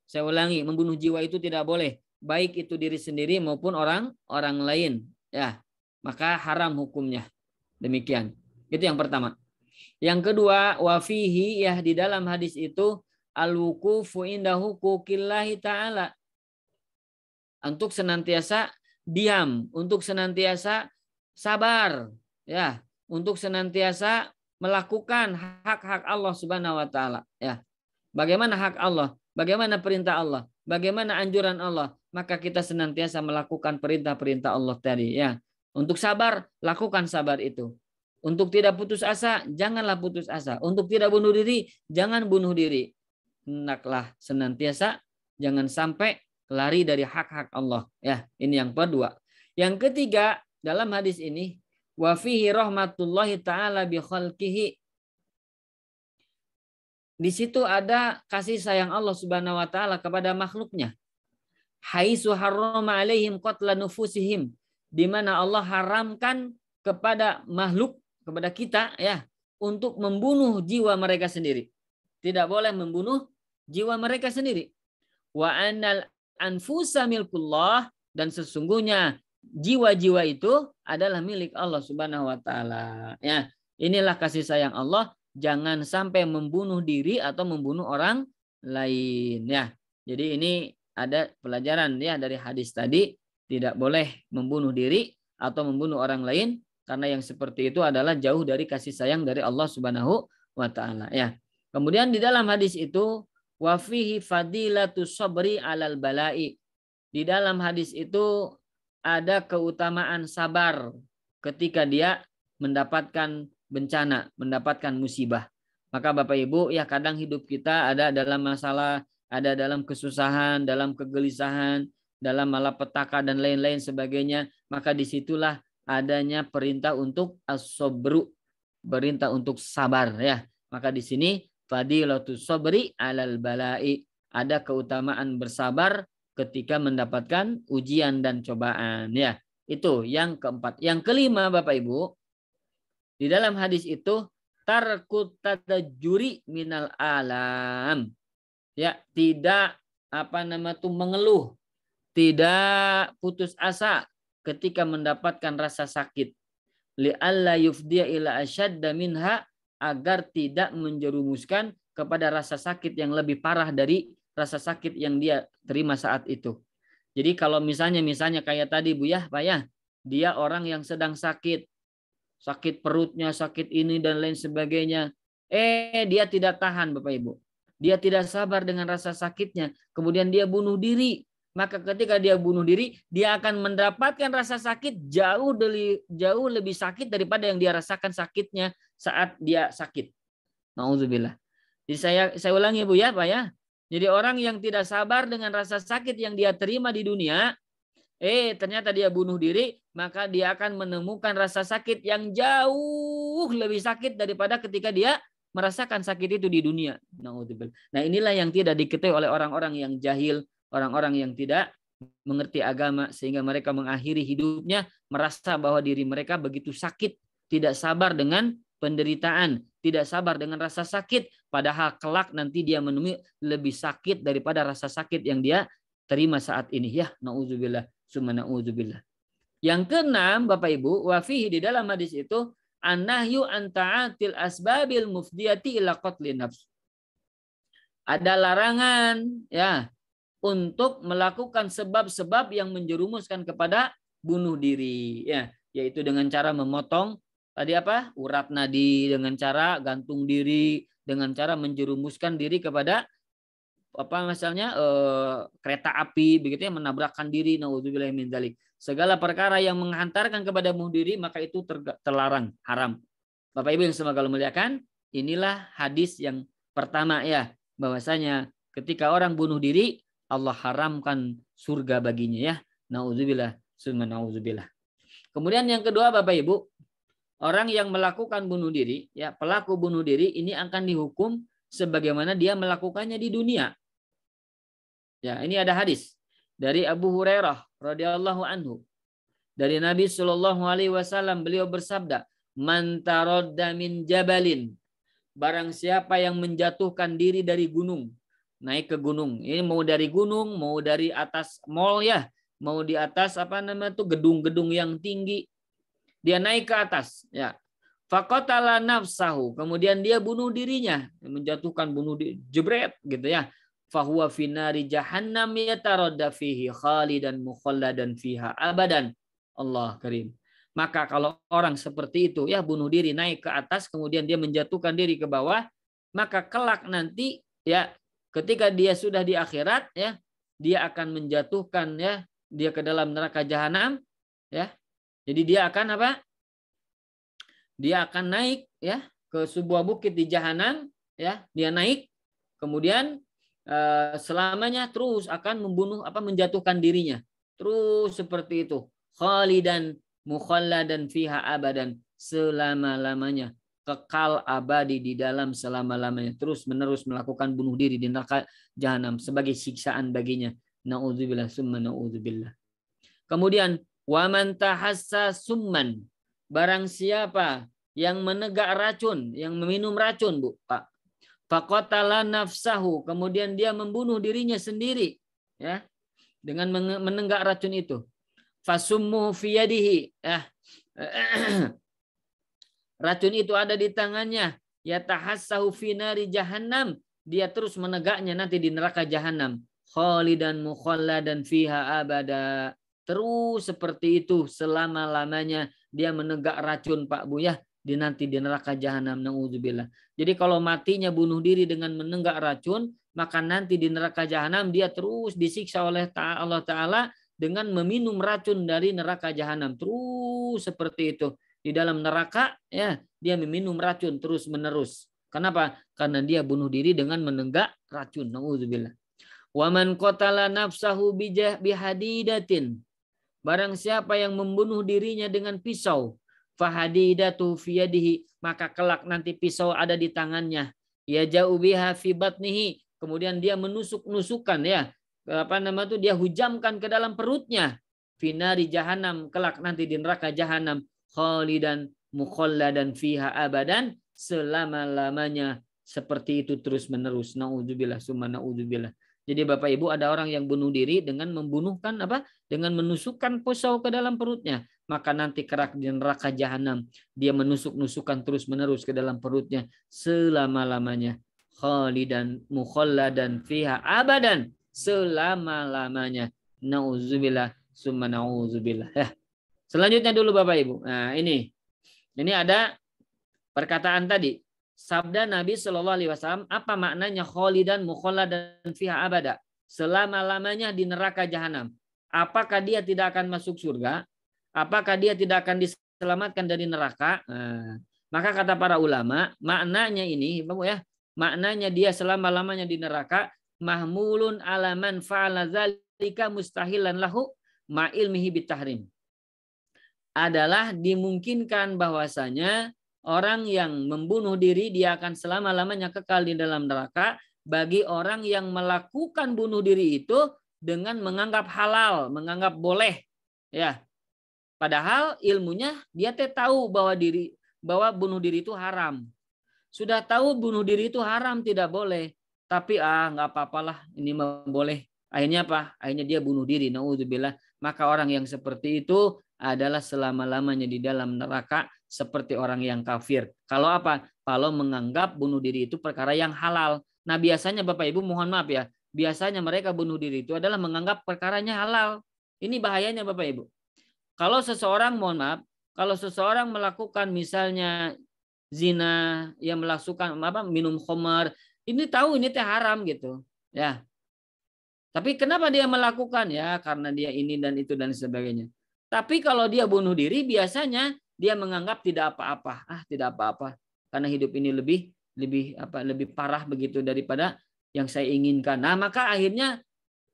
Saya ulangi, membunuh jiwa itu tidak boleh, baik itu diri sendiri maupun orang orang lain. Ya, maka haram hukumnya. Demikian. Itu yang pertama. Yang kedua, wafihi ya di dalam hadis itu al-wukufu inda ta'ala. Untuk senantiasa diam, untuk senantiasa sabar. Ya, untuk senantiasa melakukan hak-hak Allah Subhanahu wa taala ya. Bagaimana hak Allah? Bagaimana perintah Allah? Bagaimana anjuran Allah? Maka kita senantiasa melakukan perintah-perintah Allah tadi ya. Untuk sabar, lakukan sabar itu. Untuk tidak putus asa, janganlah putus asa. Untuk tidak bunuh diri, jangan bunuh diri. Hendaklah senantiasa jangan sampai lari dari hak-hak Allah ya. Ini yang kedua. Yang ketiga, dalam hadis ini Wa fihi rahmatullahi ta'ala bi khalqihi. Di situ ada kasih sayang Allah Subhanahu wa taala kepada makhluknya. Haitsu harrama alaihim qatla nufusihim. Di mana Allah haramkan kepada makhluk, kepada kita ya, untuk membunuh jiwa mereka sendiri. Tidak boleh membunuh jiwa mereka sendiri. Wa anal anfusa milkullah dan sesungguhnya jiwa-jiwa itu adalah milik Allah Subhanahu wa taala. Ya, inilah kasih sayang Allah, jangan sampai membunuh diri atau membunuh orang lain ya. Jadi ini ada pelajaran ya dari hadis tadi, tidak boleh membunuh diri atau membunuh orang lain karena yang seperti itu adalah jauh dari kasih sayang dari Allah Subhanahu wa taala ya. Kemudian di dalam hadis itu wafihi fadilatu sabri alal balai. Di dalam hadis itu ada keutamaan sabar ketika dia mendapatkan bencana, mendapatkan musibah. Maka Bapak Ibu, ya kadang hidup kita ada dalam masalah, ada dalam kesusahan, dalam kegelisahan, dalam malapetaka dan lain-lain sebagainya. Maka disitulah adanya perintah untuk asobru, perintah untuk sabar ya. Maka di sini fadilatus sabri alal balai, ada keutamaan bersabar ketika mendapatkan ujian dan cobaan ya. Itu yang keempat. Yang kelima Bapak Ibu, di dalam hadis itu tarkut juri minal alam. Ya, tidak apa nama tuh mengeluh, tidak putus asa ketika mendapatkan rasa sakit. li Li'alla yufdiya ila asyadda minha agar tidak menjerumuskan kepada rasa sakit yang lebih parah dari rasa sakit yang dia terima saat itu. Jadi kalau misalnya misalnya kayak tadi Bu ya, Pak ya, dia orang yang sedang sakit. Sakit perutnya, sakit ini dan lain sebagainya. Eh, dia tidak tahan Bapak Ibu. Dia tidak sabar dengan rasa sakitnya, kemudian dia bunuh diri. Maka ketika dia bunuh diri, dia akan mendapatkan rasa sakit jauh dari jauh lebih sakit daripada yang dia rasakan sakitnya saat dia sakit. Nauzubillah. Jadi saya saya ulangi Bu ya, Pak ya. Jadi orang yang tidak sabar dengan rasa sakit yang dia terima di dunia, eh ternyata dia bunuh diri, maka dia akan menemukan rasa sakit yang jauh lebih sakit daripada ketika dia merasakan sakit itu di dunia. Nah inilah yang tidak diketahui oleh orang-orang yang jahil, orang-orang yang tidak mengerti agama sehingga mereka mengakhiri hidupnya merasa bahwa diri mereka begitu sakit, tidak sabar dengan penderitaan tidak sabar dengan rasa sakit padahal kelak nanti dia menemui lebih sakit daripada rasa sakit yang dia terima saat ini ya nauzubillah summa nauzubillah yang keenam Bapak Ibu wafihi di dalam hadis itu anahyu anta'atil asbabil mufdiyati ila qatli nafs ada larangan ya untuk melakukan sebab-sebab yang menjerumuskan kepada bunuh diri ya yaitu dengan cara memotong tadi apa urat nadi dengan cara gantung diri dengan cara menjerumuskan diri kepada apa misalnya eh, kereta api begitu yang menabrakkan diri nauzubillah min segala perkara yang menghantarkan kepada bunuh diri maka itu terlarang haram Bapak Ibu yang semoga muliakan inilah hadis yang pertama ya bahwasanya ketika orang bunuh diri Allah haramkan surga baginya ya naudzubillah summa naudzubillah kemudian yang kedua Bapak Ibu orang yang melakukan bunuh diri, ya pelaku bunuh diri ini akan dihukum sebagaimana dia melakukannya di dunia. Ya, ini ada hadis dari Abu Hurairah radhiyallahu anhu. Dari Nabi Shallallahu alaihi wasallam beliau bersabda, "Man min jabalin" Barang siapa yang menjatuhkan diri dari gunung, naik ke gunung. Ini mau dari gunung, mau dari atas mall ya, mau di atas apa namanya tuh gedung-gedung yang tinggi, dia naik ke atas, ya. Fakotala nafsahu. Kemudian dia bunuh dirinya, menjatuhkan bunuh di, jebret gitu ya. Fahuwa finari jahannam yataradda fihi khalidan mukhalladan fiha abadan. Allah karim. Maka kalau orang seperti itu ya bunuh diri naik ke atas kemudian dia menjatuhkan diri ke bawah, maka kelak nanti ya ketika dia sudah di akhirat ya dia akan menjatuhkan ya dia ke dalam neraka jahanam ya jadi dia akan apa? Dia akan naik ya ke sebuah bukit di Jahanam ya, dia naik kemudian eh, selamanya terus akan membunuh apa menjatuhkan dirinya. Terus seperti itu. Khalidan dan fiha abadan selama-lamanya kekal abadi di dalam selama-lamanya terus menerus melakukan bunuh diri di neraka jahanam sebagai siksaan baginya naudzubillah summa naudzubillah kemudian man tahassa summan. Barang siapa yang menegak racun, yang meminum racun, Bu, Pak. Fakotala nafsahu, kemudian dia membunuh dirinya sendiri, ya, dengan menenggak racun itu. Fasummu yadihi. eh, racun itu ada di tangannya. Ya tahassahu finari jahannam, dia terus menegaknya nanti di neraka jahanam. Khalidan mukhalladan fiha abada. Terus seperti itu selama-lamanya dia menegak racun Pak Bu ya di nanti di neraka jahanam naudzubillah. Jadi kalau matinya bunuh diri dengan menenggak racun, maka nanti di neraka jahanam dia terus disiksa oleh Allah taala dengan meminum racun dari neraka jahanam. Terus seperti itu. Di dalam neraka ya dia meminum racun terus-menerus. Kenapa? Karena dia bunuh diri dengan menenggak racun. Nauzubillah. Waman qatala nafsahu bihadidatin Barang siapa yang membunuh dirinya dengan pisau, fahadidatu fiyadihi, maka kelak nanti pisau ada di tangannya. Ya jaubiha biha fi batnihi, kemudian dia menusuk-nusukan ya, apa nama itu dia hujamkan ke dalam perutnya. Finari jahanam, kelak nanti di neraka jahanam, khalidan mukhalladan fiha abadan selama-lamanya seperti itu terus menerus. Nauzubillah summa nauzubillah. Jadi Bapak Ibu ada orang yang bunuh diri dengan membunuhkan apa? Dengan menusukkan pisau ke dalam perutnya. Maka nanti kerak di neraka jahanam. Dia menusuk nusukkan terus-menerus ke dalam perutnya selama-lamanya. Khalidan dan fiha abadan selama-lamanya. Nauzubillah summa nauzubillah. Ya. Selanjutnya dulu Bapak Ibu. Nah, ini. Ini ada perkataan tadi Sabda Nabi Shallallahu Alaihi Wasallam, apa maknanya dan mukhola dan fiha abada? Selama-lamanya di neraka jahanam. Apakah dia tidak akan masuk surga? Apakah dia tidak akan diselamatkan dari neraka? Nah, maka kata para ulama, maknanya ini, ya, maknanya dia selama-lamanya di neraka, mahmulun alaman faalazalika mustahilan lahu ma'ilmihi bitahrim. Adalah dimungkinkan bahwasanya Orang yang membunuh diri dia akan selama-lamanya kekal di dalam neraka. Bagi orang yang melakukan bunuh diri itu dengan menganggap halal, menganggap boleh, ya. Padahal ilmunya dia teh tahu bahwa diri bahwa bunuh diri itu haram. Sudah tahu bunuh diri itu haram tidak boleh, tapi ah nggak apa-apalah ini mah boleh. Akhirnya apa? Akhirnya dia bunuh diri. Nauzubillah. Maka orang yang seperti itu adalah selama-lamanya di dalam neraka seperti orang yang kafir. Kalau apa? Kalau menganggap bunuh diri itu perkara yang halal. Nah, biasanya Bapak Ibu mohon maaf ya, biasanya mereka bunuh diri itu adalah menganggap perkaranya halal. Ini bahayanya Bapak Ibu. Kalau seseorang mohon maaf, kalau seseorang melakukan misalnya zina, yang melakukan apa minum khamar, ini tahu ini teh haram gitu. Ya. Tapi kenapa dia melakukan ya? Karena dia ini dan itu dan sebagainya. Tapi kalau dia bunuh diri biasanya dia menganggap tidak apa-apa. Ah, tidak apa-apa karena hidup ini lebih lebih apa lebih parah begitu daripada yang saya inginkan. Nah, maka akhirnya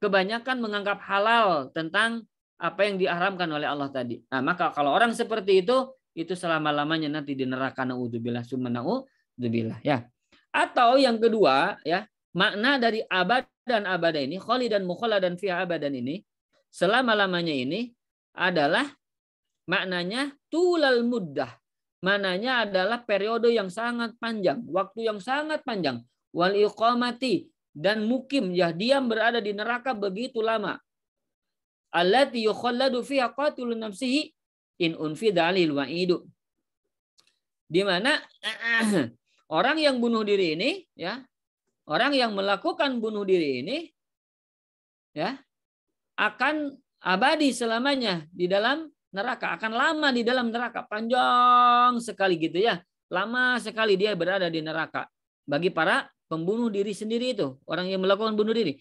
kebanyakan menganggap halal tentang apa yang diharamkan oleh Allah tadi. Nah, maka kalau orang seperti itu itu selama-lamanya nanti di neraka naudzubillah sumanau dzubillah ya. Atau yang kedua ya, makna dari abad dan abada ini khali dan mukhola dan fiha abadan ini selama-lamanya ini adalah Maknanya tulal mudah Maknanya adalah periode yang sangat panjang, waktu yang sangat panjang. Wal iqamati dan mukim ya diam berada di neraka begitu lama. Allati yukhalladu fiha qatilun nafsihi in unfida lil wa'idu. Di mana orang yang bunuh diri ini ya, orang yang melakukan bunuh diri ini ya akan abadi selamanya di dalam neraka, akan lama di dalam neraka, panjang sekali gitu ya. Lama sekali dia berada di neraka. Bagi para pembunuh diri sendiri itu, orang yang melakukan bunuh diri.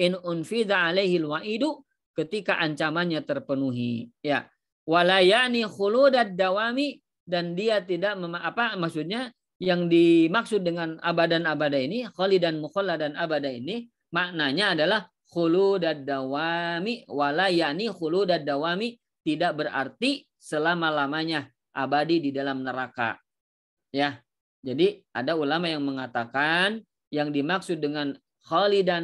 In unfida alaihi wa'idu ketika ancamannya terpenuhi. Ya. Walayani khuludad dawami dan dia tidak mema apa maksudnya yang dimaksud dengan abadan abada ini dan khalidan dan abada ini maknanya adalah khuludad dawami walayani khuludad dawami tidak berarti selama-lamanya abadi di dalam neraka. Ya. Jadi ada ulama yang mengatakan yang dimaksud dengan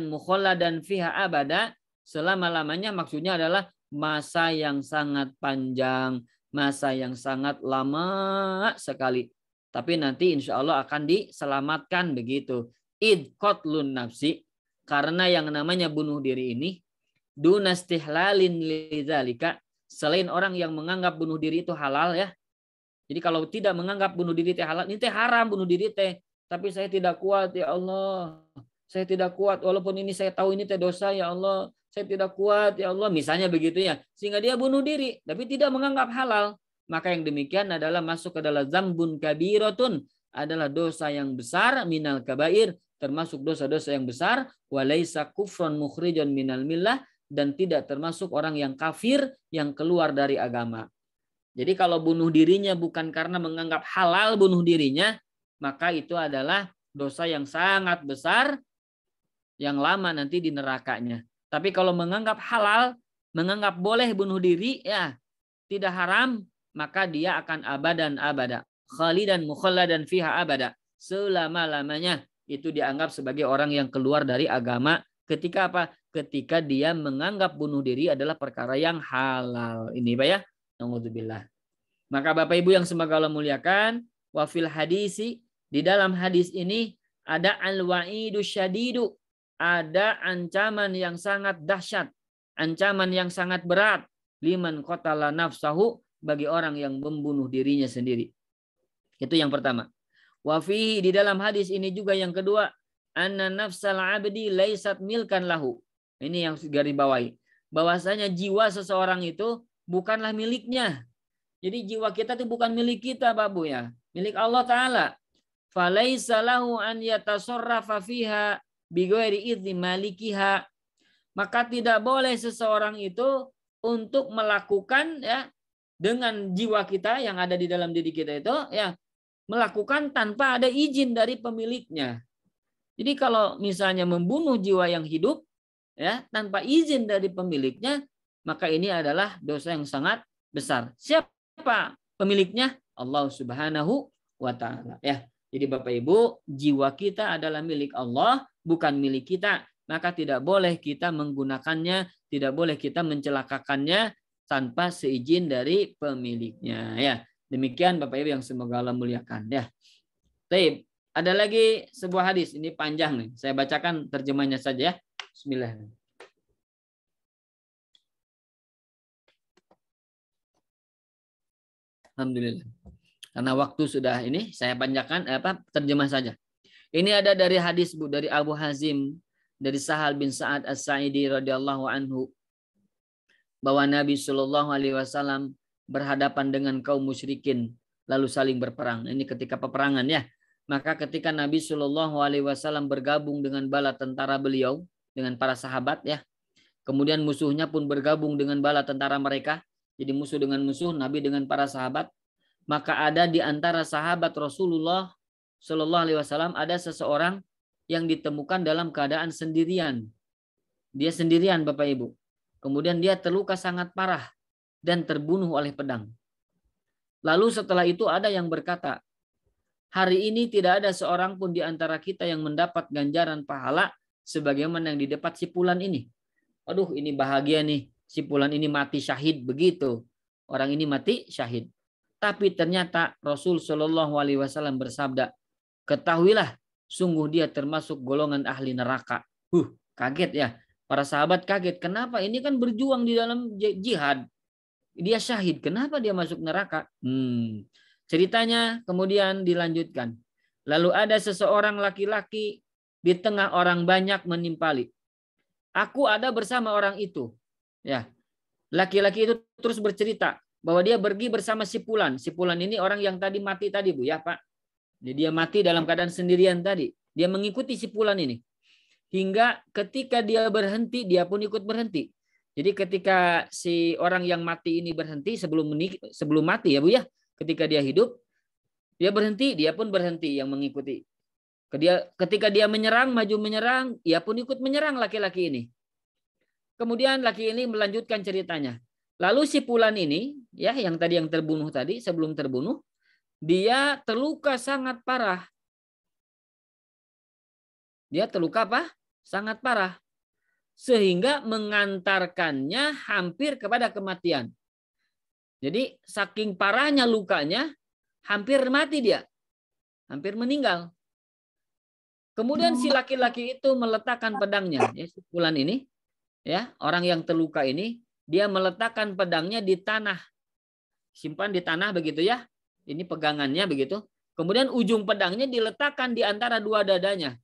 mukhola dan fiha abada selama-lamanya maksudnya adalah masa yang sangat panjang, masa yang sangat lama sekali. Tapi nanti insya Allah akan diselamatkan begitu. Id kotlun nafsi. Karena yang namanya bunuh diri ini. Dunastihlalin lizalika selain orang yang menganggap bunuh diri itu halal ya. Jadi kalau tidak menganggap bunuh diri teh halal, ini teh haram bunuh diri teh. Tapi saya tidak kuat ya Allah. Saya tidak kuat walaupun ini saya tahu ini teh dosa ya Allah. Saya tidak kuat ya Allah. Misalnya begitu ya. Sehingga dia bunuh diri tapi tidak menganggap halal. Maka yang demikian adalah masuk ke dalam zambun kabiratun adalah dosa yang besar minal kabair termasuk dosa-dosa yang besar walaisa kufron mukhrijon minal millah dan tidak termasuk orang yang kafir yang keluar dari agama. Jadi kalau bunuh dirinya bukan karena menganggap halal bunuh dirinya, maka itu adalah dosa yang sangat besar yang lama nanti di nerakanya. Tapi kalau menganggap halal, menganggap boleh bunuh diri, ya tidak haram, maka dia akan abad abadan abada. Khalidan dan fiha abada. Selama-lamanya itu dianggap sebagai orang yang keluar dari agama ketika apa? ketika dia menganggap bunuh diri adalah perkara yang halal. Ini Pak ya. Alhamdulillah. Maka Bapak Ibu yang semoga Allah muliakan, wafil hadisi di dalam hadis ini ada al-wa'idu syadidu, ada ancaman yang sangat dahsyat, ancaman yang sangat berat liman kotala nafsahu bagi orang yang membunuh dirinya sendiri. Itu yang pertama. Wafil di dalam hadis ini juga yang kedua, anna nafsal abdi laisat milkan lahu ini yang garis bawahi. Bahwasanya jiwa seseorang itu bukanlah miliknya. Jadi jiwa kita itu bukan milik kita, Babu ya. Milik Allah Ta'ala. Falaisa an yatasorrafa fiha bighairi malikiha. Maka tidak boleh seseorang itu untuk melakukan ya dengan jiwa kita yang ada di dalam diri kita itu ya melakukan tanpa ada izin dari pemiliknya. Jadi kalau misalnya membunuh jiwa yang hidup ya tanpa izin dari pemiliknya maka ini adalah dosa yang sangat besar siapa pemiliknya Allah Subhanahu wa taala ya jadi Bapak Ibu jiwa kita adalah milik Allah bukan milik kita maka tidak boleh kita menggunakannya tidak boleh kita mencelakakannya tanpa seizin dari pemiliknya ya demikian Bapak Ibu yang semoga Allah muliakan ya Baik, Ada lagi sebuah hadis ini panjang nih. Saya bacakan terjemahnya saja ya. Bismillah. Alhamdulillah. Karena waktu sudah ini saya panjangkan eh, apa terjemah saja. Ini ada dari hadis Bu dari Abu Hazim dari Sahal bin Sa'ad As-Sa'idi radhiyallahu anhu bahwa Nabi Shallallahu alaihi wasallam berhadapan dengan kaum musyrikin lalu saling berperang. Ini ketika peperangan ya. Maka ketika Nabi Shallallahu alaihi wasallam bergabung dengan bala tentara beliau, dengan para sahabat ya. Kemudian musuhnya pun bergabung dengan bala tentara mereka. Jadi musuh dengan musuh, Nabi dengan para sahabat. Maka ada di antara sahabat Rasulullah Shallallahu Alaihi Wasallam ada seseorang yang ditemukan dalam keadaan sendirian. Dia sendirian Bapak Ibu. Kemudian dia terluka sangat parah dan terbunuh oleh pedang. Lalu setelah itu ada yang berkata, hari ini tidak ada seorang pun di antara kita yang mendapat ganjaran pahala sebagaimana yang didapat si Pulan ini. Aduh, ini bahagia nih. Si Pulan ini mati syahid begitu. Orang ini mati syahid. Tapi ternyata Rasul Shallallahu Alaihi Wasallam bersabda, ketahuilah sungguh dia termasuk golongan ahli neraka. Huh, kaget ya. Para sahabat kaget. Kenapa? Ini kan berjuang di dalam jihad. Dia syahid. Kenapa dia masuk neraka? Hmm. Ceritanya kemudian dilanjutkan. Lalu ada seseorang laki-laki di tengah orang banyak menimpali. Aku ada bersama orang itu. Ya. Laki-laki itu terus bercerita bahwa dia pergi bersama si Pulan. Si Pulan ini orang yang tadi mati tadi, Bu, ya, Pak. Jadi dia mati dalam keadaan sendirian tadi. Dia mengikuti si Pulan ini. Hingga ketika dia berhenti, dia pun ikut berhenti. Jadi ketika si orang yang mati ini berhenti sebelum menik sebelum mati ya Bu ya, ketika dia hidup dia berhenti, dia pun berhenti yang mengikuti. Ketika dia menyerang, maju menyerang, ia pun ikut menyerang laki-laki ini. Kemudian laki ini melanjutkan ceritanya. Lalu si Pulan ini, ya yang tadi yang terbunuh tadi, sebelum terbunuh, dia terluka sangat parah. Dia terluka apa? Sangat parah. Sehingga mengantarkannya hampir kepada kematian. Jadi saking parahnya lukanya, hampir mati dia. Hampir meninggal Kemudian si laki-laki itu meletakkan pedangnya, ya, si Fulan ini, ya orang yang terluka ini, dia meletakkan pedangnya di tanah, simpan di tanah begitu ya, ini pegangannya begitu. Kemudian ujung pedangnya diletakkan di antara dua dadanya.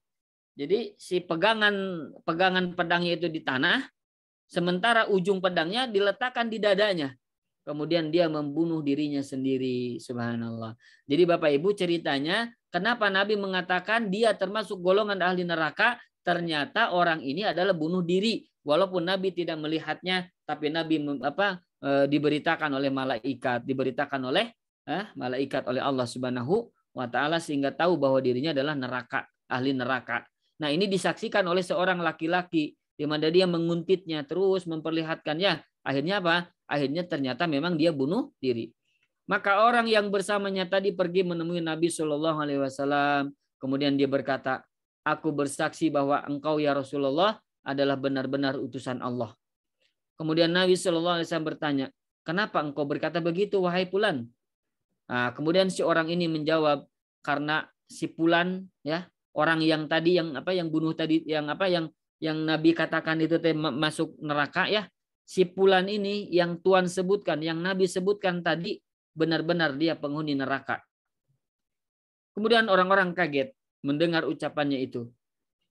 Jadi si pegangan pegangan pedangnya itu di tanah, sementara ujung pedangnya diletakkan di dadanya. Kemudian dia membunuh dirinya sendiri, subhanallah. Jadi Bapak Ibu ceritanya Kenapa Nabi mengatakan dia termasuk golongan ahli neraka? Ternyata orang ini adalah bunuh diri walaupun Nabi tidak melihatnya tapi Nabi apa e, diberitakan oleh malaikat, diberitakan oleh eh, malaikat oleh Allah Subhanahu wa taala sehingga tahu bahwa dirinya adalah neraka, ahli neraka. Nah, ini disaksikan oleh seorang laki-laki di mana dia menguntitnya terus memperlihatkannya. Akhirnya apa? Akhirnya ternyata memang dia bunuh diri. Maka orang yang bersamanya tadi pergi menemui Nabi Shallallahu Alaihi Wasallam. Kemudian dia berkata, aku bersaksi bahwa engkau ya Rasulullah adalah benar-benar utusan Allah. Kemudian Nabi Shallallahu Alaihi Wasallam bertanya, kenapa engkau berkata begitu wahai Pulan? Nah, kemudian si orang ini menjawab, karena si Pulan ya orang yang tadi yang apa yang bunuh tadi yang apa yang yang Nabi katakan itu teh masuk neraka ya si Pulan ini yang Tuhan sebutkan yang Nabi sebutkan tadi benar-benar dia penghuni neraka. Kemudian orang-orang kaget mendengar ucapannya itu.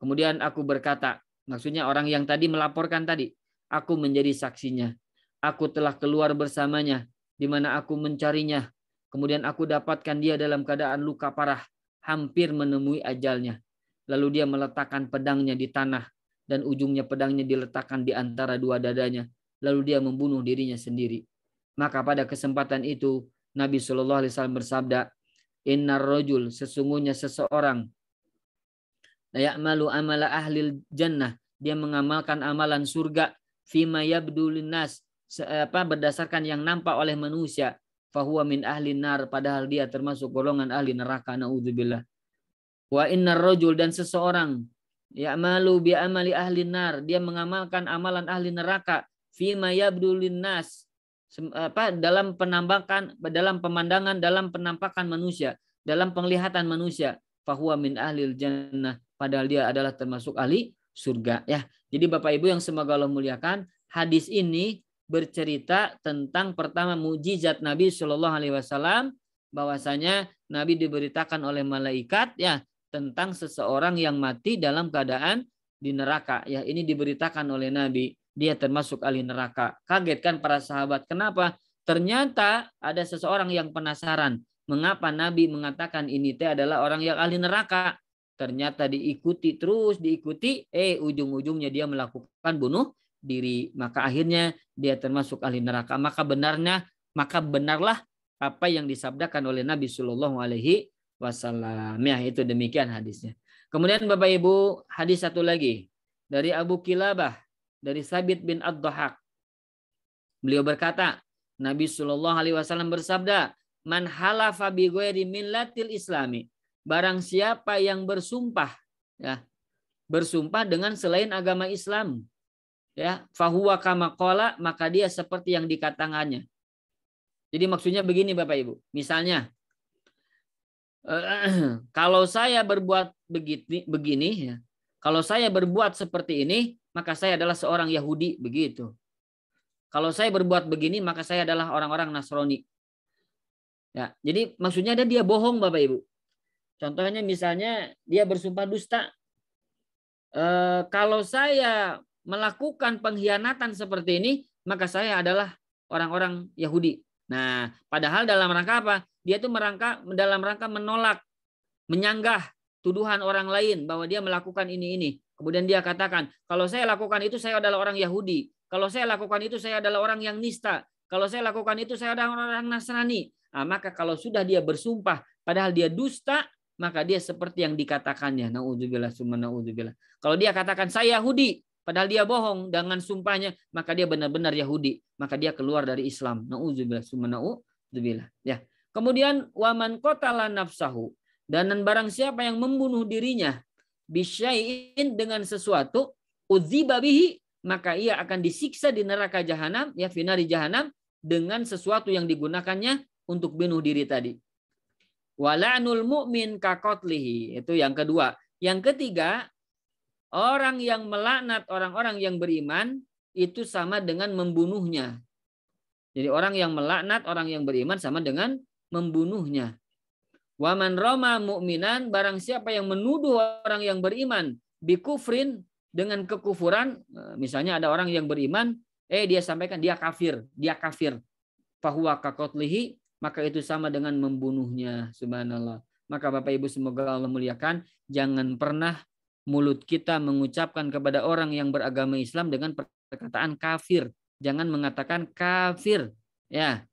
Kemudian aku berkata, maksudnya orang yang tadi melaporkan tadi, aku menjadi saksinya. Aku telah keluar bersamanya, di mana aku mencarinya. Kemudian aku dapatkan dia dalam keadaan luka parah, hampir menemui ajalnya. Lalu dia meletakkan pedangnya di tanah, dan ujungnya pedangnya diletakkan di antara dua dadanya. Lalu dia membunuh dirinya sendiri. Maka pada kesempatan itu Nabi Shallallahu Alaihi Wasallam bersabda, Inna rojul sesungguhnya seseorang malu amala ahli jannah dia mengamalkan amalan surga fima yabdulinas apa berdasarkan yang nampak oleh manusia fahuwa min ahli nar padahal dia termasuk golongan ahli neraka naudzubillah wa inna rojul dan seseorang ya malu bi amali ahli nar dia mengamalkan amalan ahli neraka fima yabdulinas apa dalam penambakan dalam pemandangan dalam penampakan manusia dalam penglihatan manusia fahuwa min ahlil jannah padahal dia adalah termasuk ahli surga ya jadi Bapak Ibu yang semoga Allah muliakan hadis ini bercerita tentang pertama mujizat Nabi Shallallahu alaihi wasallam bahwasanya Nabi diberitakan oleh malaikat ya tentang seseorang yang mati dalam keadaan di neraka ya ini diberitakan oleh Nabi dia termasuk ahli neraka. Kaget kan para sahabat. Kenapa? Ternyata ada seseorang yang penasaran. Mengapa Nabi mengatakan ini teh adalah orang yang ahli neraka? Ternyata diikuti terus, diikuti. Eh, ujung-ujungnya dia melakukan bunuh diri. Maka akhirnya dia termasuk ahli neraka. Maka benarnya, maka benarlah apa yang disabdakan oleh Nabi Sallallahu Alaihi Wasallam. Ya, itu demikian hadisnya. Kemudian Bapak Ibu, hadis satu lagi dari Abu Kilabah dari Sabit bin ad -Dohak. Beliau berkata, Nabi Shallallahu alaihi wasallam bersabda, "Man halafa bi millatil islami." Barang siapa yang bersumpah ya, bersumpah dengan selain agama Islam, ya, fahuwa kama kola, maka dia seperti yang dikatakannya. Jadi maksudnya begini Bapak Ibu. Misalnya kalau saya berbuat begini begini ya, kalau saya berbuat seperti ini, maka saya adalah seorang Yahudi begitu. Kalau saya berbuat begini, maka saya adalah orang-orang Nasrani. Ya, jadi maksudnya ada dia bohong Bapak Ibu. Contohnya misalnya dia bersumpah dusta. E, kalau saya melakukan pengkhianatan seperti ini, maka saya adalah orang-orang Yahudi. Nah, padahal dalam rangka apa? Dia itu merangka dalam rangka menolak, menyanggah tuduhan orang lain bahwa dia melakukan ini ini. Kemudian dia katakan, kalau saya lakukan itu saya adalah orang Yahudi. Kalau saya lakukan itu saya adalah orang yang nista. Kalau saya lakukan itu saya adalah orang, Nasrani. Nah, maka kalau sudah dia bersumpah padahal dia dusta, maka dia seperti yang dikatakannya. Na'udzubillah, summa Kalau dia katakan saya Yahudi, padahal dia bohong dengan sumpahnya, maka dia benar-benar Yahudi, maka dia keluar dari Islam. Na'udzubillah, summa Ya. Kemudian waman kotala nafsahu dan barang siapa yang membunuh dirinya bisyai'in dengan sesuatu uzibabihi maka ia akan disiksa di neraka jahanam ya finari jahanam dengan sesuatu yang digunakannya untuk bunuh diri tadi. Walanul mu'min kakotlihi. Itu yang kedua. Yang ketiga, orang yang melaknat orang-orang yang beriman itu sama dengan membunuhnya. Jadi orang yang melaknat orang yang beriman sama dengan membunuhnya. Waman roma mukminan barang siapa yang menuduh orang yang beriman bikufrin dengan kekufuran, eh, misalnya ada orang yang beriman, eh dia sampaikan dia kafir, dia kafir. Fahuwa kakotlihi, maka itu sama dengan membunuhnya, subhanallah. Maka Bapak Ibu semoga Allah muliakan, jangan pernah mulut kita mengucapkan kepada orang yang beragama Islam dengan perkataan kafir. Jangan mengatakan kafir. Ya.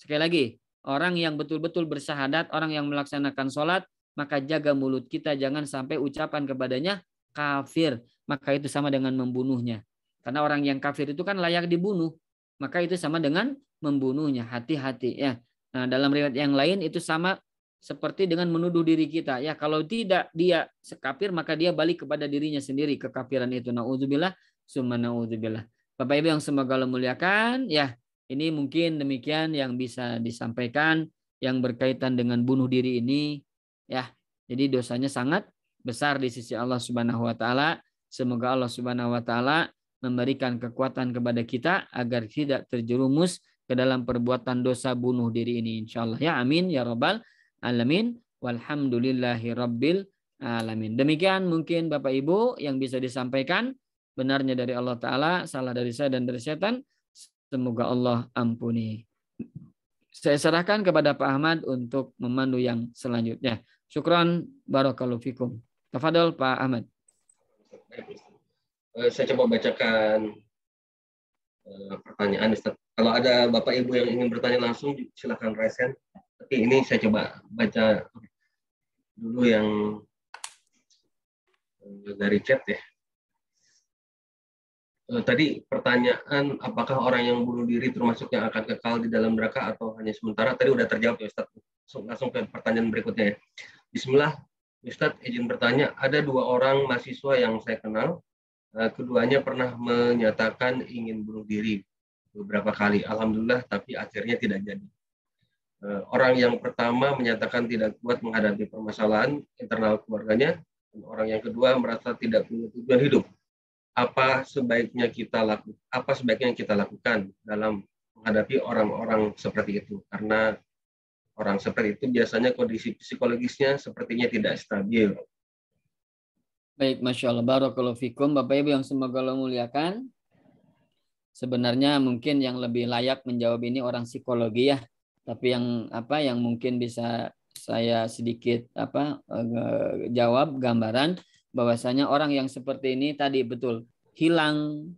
Sekali lagi, orang yang betul-betul bersahadat, orang yang melaksanakan sholat, maka jaga mulut kita jangan sampai ucapan kepadanya kafir. Maka itu sama dengan membunuhnya. Karena orang yang kafir itu kan layak dibunuh. Maka itu sama dengan membunuhnya. Hati-hati ya. Nah, dalam riwayat yang lain itu sama seperti dengan menuduh diri kita. Ya, kalau tidak dia sekafir maka dia balik kepada dirinya sendiri kekafiran itu. Na'udzubillah. summa na'udzubillah. Bapak Ibu yang semoga Allah muliakan, ya ini mungkin demikian yang bisa disampaikan yang berkaitan dengan bunuh diri ini ya. Jadi dosanya sangat besar di sisi Allah Subhanahu wa taala. Semoga Allah Subhanahu wa taala memberikan kekuatan kepada kita agar tidak terjerumus ke dalam perbuatan dosa bunuh diri ini insyaallah ya amin ya rabbal alamin walhamdulillahi rabbil alamin. Demikian mungkin Bapak Ibu yang bisa disampaikan benarnya dari Allah taala, salah dari saya dan dari setan. Semoga Allah ampuni. Saya serahkan kepada Pak Ahmad untuk memandu yang selanjutnya. Syukran barakallahu fikum. Tafadhol Pak Ahmad. Eh, saya coba bacakan eh, pertanyaan Ustaz. Kalau ada Bapak Ibu yang ingin bertanya langsung silakan resen. Tapi ini saya coba baca dulu yang eh, dari chat ya. Eh, tadi pertanyaan apakah orang yang bunuh diri termasuk yang akan kekal di dalam neraka atau hanya sementara tadi udah terjawab ya Ustaz. Langsung, langsung ke pertanyaan berikutnya ya. Bismillah, Ustaz, izin bertanya, ada dua orang mahasiswa yang saya kenal, eh, keduanya pernah menyatakan ingin bunuh diri beberapa kali. Alhamdulillah, tapi akhirnya tidak jadi. Eh, orang yang pertama menyatakan tidak kuat menghadapi permasalahan internal keluarganya, dan orang yang kedua merasa tidak punya tujuan hidup apa sebaiknya kita laku apa sebaiknya kita lakukan dalam menghadapi orang-orang seperti itu karena orang seperti itu biasanya kondisi psikologisnya sepertinya tidak stabil. Baik, Masya Allah. barokallahu fikum. Bapak Ibu yang semoga Allah muliakan. Sebenarnya mungkin yang lebih layak menjawab ini orang psikologi ya. Tapi yang apa yang mungkin bisa saya sedikit apa eh, jawab gambaran bahwasanya orang yang seperti ini tadi betul hilang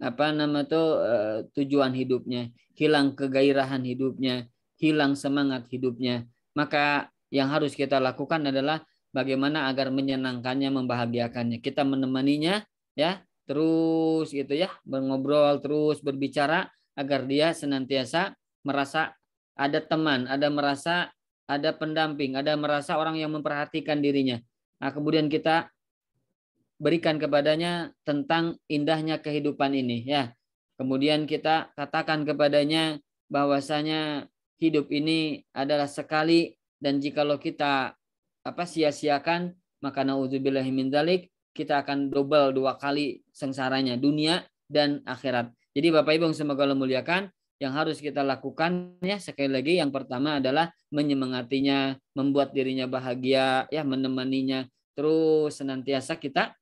apa nama tuh eh, tujuan hidupnya, hilang kegairahan hidupnya, hilang semangat hidupnya. Maka yang harus kita lakukan adalah bagaimana agar menyenangkannya, membahagiakannya. Kita menemaninya ya, terus gitu ya, mengobrol terus, berbicara agar dia senantiasa merasa ada teman, ada merasa ada pendamping, ada merasa orang yang memperhatikan dirinya. Nah, kemudian kita berikan kepadanya tentang indahnya kehidupan ini ya. Kemudian kita katakan kepadanya bahwasanya hidup ini adalah sekali dan jikalau kita apa sia-siakan maka nauzubillahi min dzalik kita akan double dua kali sengsaranya dunia dan akhirat. Jadi Bapak Ibu semoga Allah muliakan, yang harus kita lakukan ya sekali lagi yang pertama adalah menyemangatinya, membuat dirinya bahagia, ya menemaninya terus senantiasa kita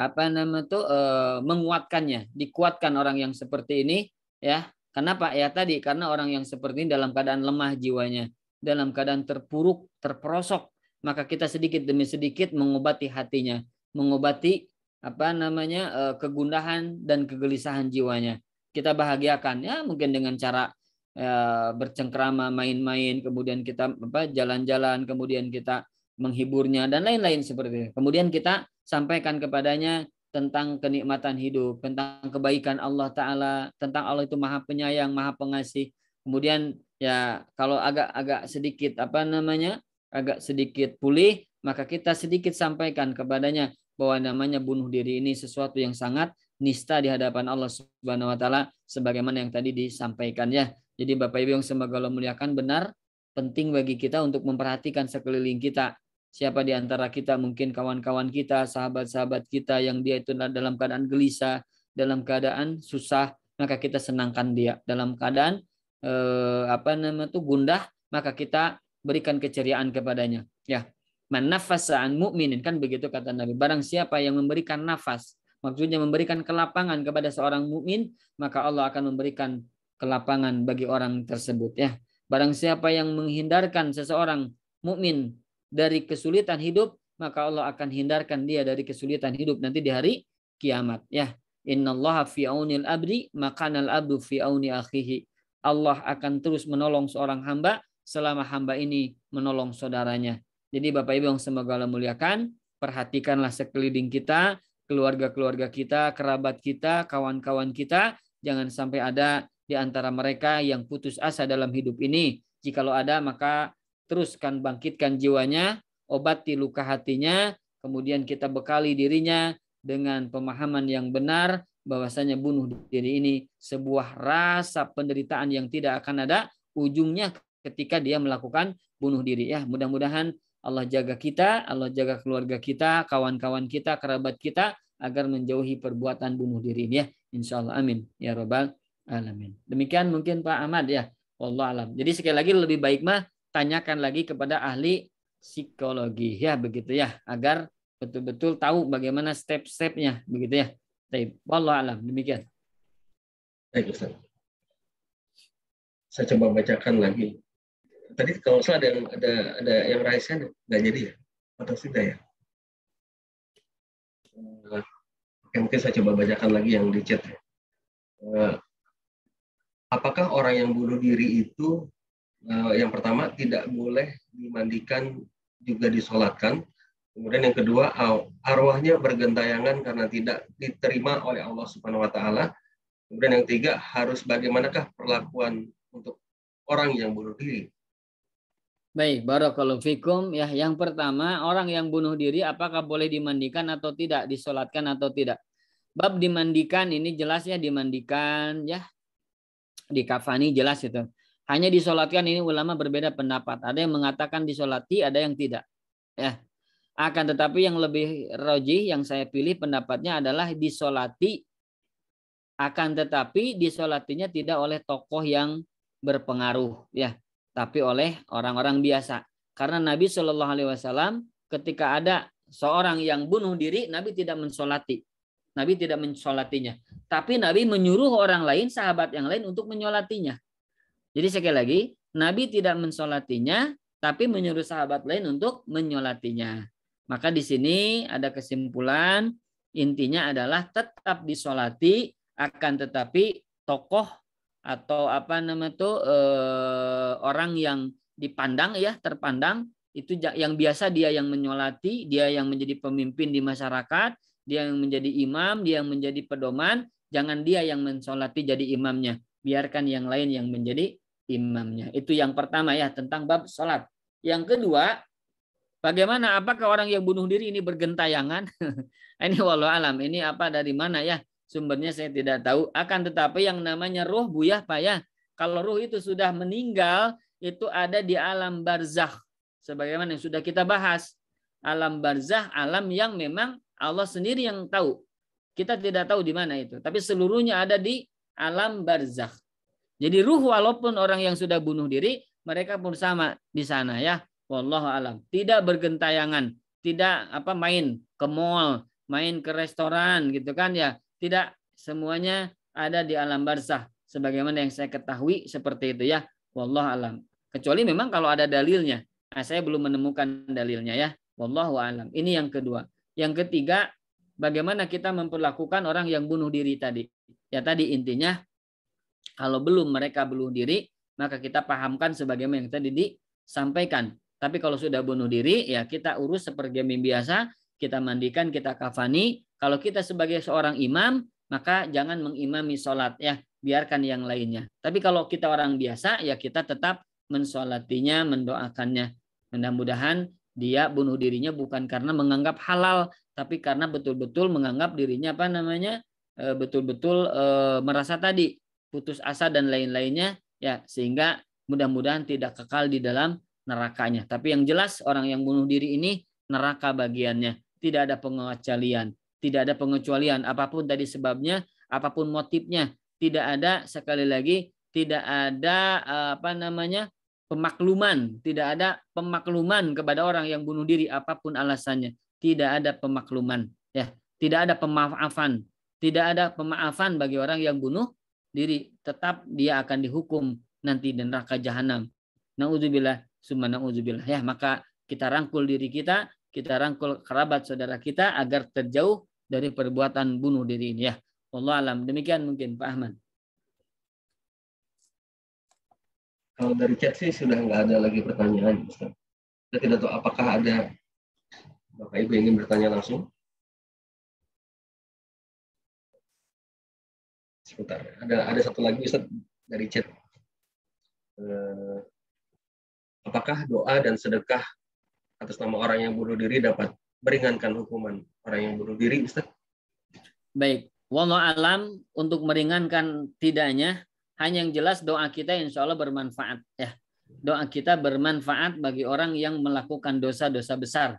apa nama tuh e, menguatkannya, dikuatkan orang yang seperti ini ya. Kenapa? Ya tadi karena orang yang seperti ini dalam keadaan lemah jiwanya, dalam keadaan terpuruk, terperosok, maka kita sedikit demi sedikit mengobati hatinya, mengobati apa namanya e, kegundahan dan kegelisahan jiwanya. Kita bahagiakan ya mungkin dengan cara e, bercengkrama, main-main, kemudian kita apa jalan-jalan, kemudian kita menghiburnya dan lain-lain seperti itu. Kemudian kita sampaikan kepadanya tentang kenikmatan hidup, tentang kebaikan Allah Ta'ala, tentang Allah itu maha penyayang, maha pengasih. Kemudian ya kalau agak-agak sedikit apa namanya, agak sedikit pulih, maka kita sedikit sampaikan kepadanya bahwa namanya bunuh diri ini sesuatu yang sangat nista di hadapan Allah Subhanahu wa taala sebagaimana yang tadi disampaikan ya. Jadi Bapak Ibu yang semoga Allah muliakan benar penting bagi kita untuk memperhatikan sekeliling kita Siapa di antara kita mungkin kawan-kawan kita, sahabat-sahabat kita yang dia itu dalam keadaan gelisah, dalam keadaan susah, maka kita senangkan dia. Dalam keadaan eh, apa nama tuh gundah, maka kita berikan keceriaan kepadanya. Ya. Manafasaan mukminin kan begitu kata Nabi. Barang siapa yang memberikan nafas, maksudnya memberikan kelapangan kepada seorang mukmin, maka Allah akan memberikan kelapangan bagi orang tersebut ya. Barang siapa yang menghindarkan seseorang mukmin dari kesulitan hidup, maka Allah akan hindarkan dia dari kesulitan hidup nanti di hari kiamat. Ya, Allah fi aunil abdi, makanal abdu fi auni akhihi. Allah akan terus menolong seorang hamba selama hamba ini menolong saudaranya. Jadi Bapak Ibu yang semoga Allah muliakan, perhatikanlah sekeliling kita, keluarga-keluarga kita, kerabat kita, kawan-kawan kita, jangan sampai ada di antara mereka yang putus asa dalam hidup ini. Jikalau ada, maka teruskan bangkitkan jiwanya, obati luka hatinya, kemudian kita bekali dirinya dengan pemahaman yang benar bahwasanya bunuh diri ini sebuah rasa penderitaan yang tidak akan ada ujungnya ketika dia melakukan bunuh diri ya. Mudah-mudahan Allah jaga kita, Allah jaga keluarga kita, kawan-kawan kita, kerabat kita agar menjauhi perbuatan bunuh diri ini ya. Insya Allah amin ya robbal alamin. Demikian mungkin Pak Ahmad ya. Allah alam. Jadi sekali lagi lebih baik mah tanyakan lagi kepada ahli psikologi ya begitu ya agar betul-betul tahu bagaimana step-stepnya begitu ya. Baik, wallah alam demikian. Baik Ustaz. Saya coba bacakan lagi. Tadi kalau salah ada yang ada ada yang rahasia nggak jadi ya atau sudah ya? Eh, oke, mungkin saya coba bacakan lagi yang di chat ya. Eh, apakah orang yang bunuh diri itu Eh, yang pertama tidak boleh dimandikan juga disolatkan. Kemudian yang kedua arwahnya bergentayangan karena tidak diterima oleh Allah Subhanahu wa taala. Kemudian yang ketiga harus bagaimanakah perlakuan untuk orang yang bunuh diri? Baik, barakallahu fikum. Ya, yang pertama, orang yang bunuh diri apakah boleh dimandikan atau tidak, disolatkan atau tidak? Bab dimandikan ini jelas ya dimandikan ya. di kafani jelas itu hanya disolatkan ini ulama berbeda pendapat. Ada yang mengatakan disolati, ada yang tidak. Ya. Akan tetapi yang lebih roji yang saya pilih pendapatnya adalah disolati. Akan tetapi disolatinya tidak oleh tokoh yang berpengaruh ya, tapi oleh orang-orang biasa. Karena Nabi Shallallahu Alaihi Wasallam ketika ada seorang yang bunuh diri, Nabi tidak mensolati. Nabi tidak mensolatinya. Tapi Nabi menyuruh orang lain, sahabat yang lain untuk menyolatinya. Jadi sekali lagi, Nabi tidak mensolatinya, tapi menyuruh sahabat lain untuk menyolatinya. Maka di sini ada kesimpulan, intinya adalah tetap disolati, akan tetapi tokoh atau apa nama itu eh, orang yang dipandang ya terpandang itu yang biasa dia yang menyolati, dia yang menjadi pemimpin di masyarakat, dia yang menjadi imam, dia yang menjadi pedoman, jangan dia yang mensolati jadi imamnya. Biarkan yang lain yang menjadi imamnya. Itu yang pertama ya tentang bab sholat. Yang kedua, bagaimana apakah orang yang bunuh diri ini bergentayangan? ini walau alam, ini apa dari mana ya? Sumbernya saya tidak tahu. Akan tetapi yang namanya ruh buyah ya Kalau ruh itu sudah meninggal, itu ada di alam barzakh. Sebagaimana yang sudah kita bahas. Alam barzakh, alam yang memang Allah sendiri yang tahu. Kita tidak tahu di mana itu. Tapi seluruhnya ada di alam barzakh. Jadi ruh walaupun orang yang sudah bunuh diri, mereka pun sama di sana ya. Wallahu alam. Tidak bergentayangan, tidak apa main ke mall, main ke restoran gitu kan ya. Tidak semuanya ada di alam barzah sebagaimana yang saya ketahui seperti itu ya. Wallahu alam. Kecuali memang kalau ada dalilnya. Nah, saya belum menemukan dalilnya ya. Wallahu alam. Ini yang kedua. Yang ketiga, bagaimana kita memperlakukan orang yang bunuh diri tadi. Ya tadi intinya kalau belum mereka bunuh diri, maka kita pahamkan sebagaimana yang tadi disampaikan. Tapi kalau sudah bunuh diri, ya kita urus seperti yang biasa, kita mandikan, kita kafani. Kalau kita sebagai seorang imam, maka jangan mengimami sholat ya, biarkan yang lainnya. Tapi kalau kita orang biasa, ya kita tetap mensolatinya, mendoakannya. Mudah-mudahan dia bunuh dirinya bukan karena menganggap halal, tapi karena betul-betul menganggap dirinya apa namanya eh, betul-betul eh, merasa tadi putus asa dan lain-lainnya ya sehingga mudah-mudahan tidak kekal di dalam nerakanya. Tapi yang jelas orang yang bunuh diri ini neraka bagiannya. Tidak ada pengecualian, tidak ada pengecualian apapun tadi sebabnya, apapun motifnya, tidak ada sekali lagi tidak ada eh, apa namanya pemakluman, tidak ada pemakluman kepada orang yang bunuh diri apapun alasannya. Tidak ada pemakluman ya, tidak ada pemaafan, tidak ada pemaafan bagi orang yang bunuh diri, tetap dia akan dihukum nanti di neraka jahanam. Nauzubillah, summa nauzubillah. Ya, maka kita rangkul diri kita, kita rangkul kerabat saudara kita agar terjauh dari perbuatan bunuh diri ini ya. Allah alam. Demikian mungkin Pak Ahmad. Kalau dari chat sih sudah nggak ada lagi pertanyaan. Ustaz. Saya tidak tahu apakah ada Bapak Ibu ingin bertanya langsung. sebentar. Ada ada satu lagi Ustaz dari chat. Uh, apakah doa dan sedekah atas nama orang yang bunuh diri dapat meringankan hukuman orang yang bunuh diri Ustaz? Baik. Wallahu alam untuk meringankan tidaknya hanya yang jelas doa kita insya Allah bermanfaat ya. Doa kita bermanfaat bagi orang yang melakukan dosa-dosa besar.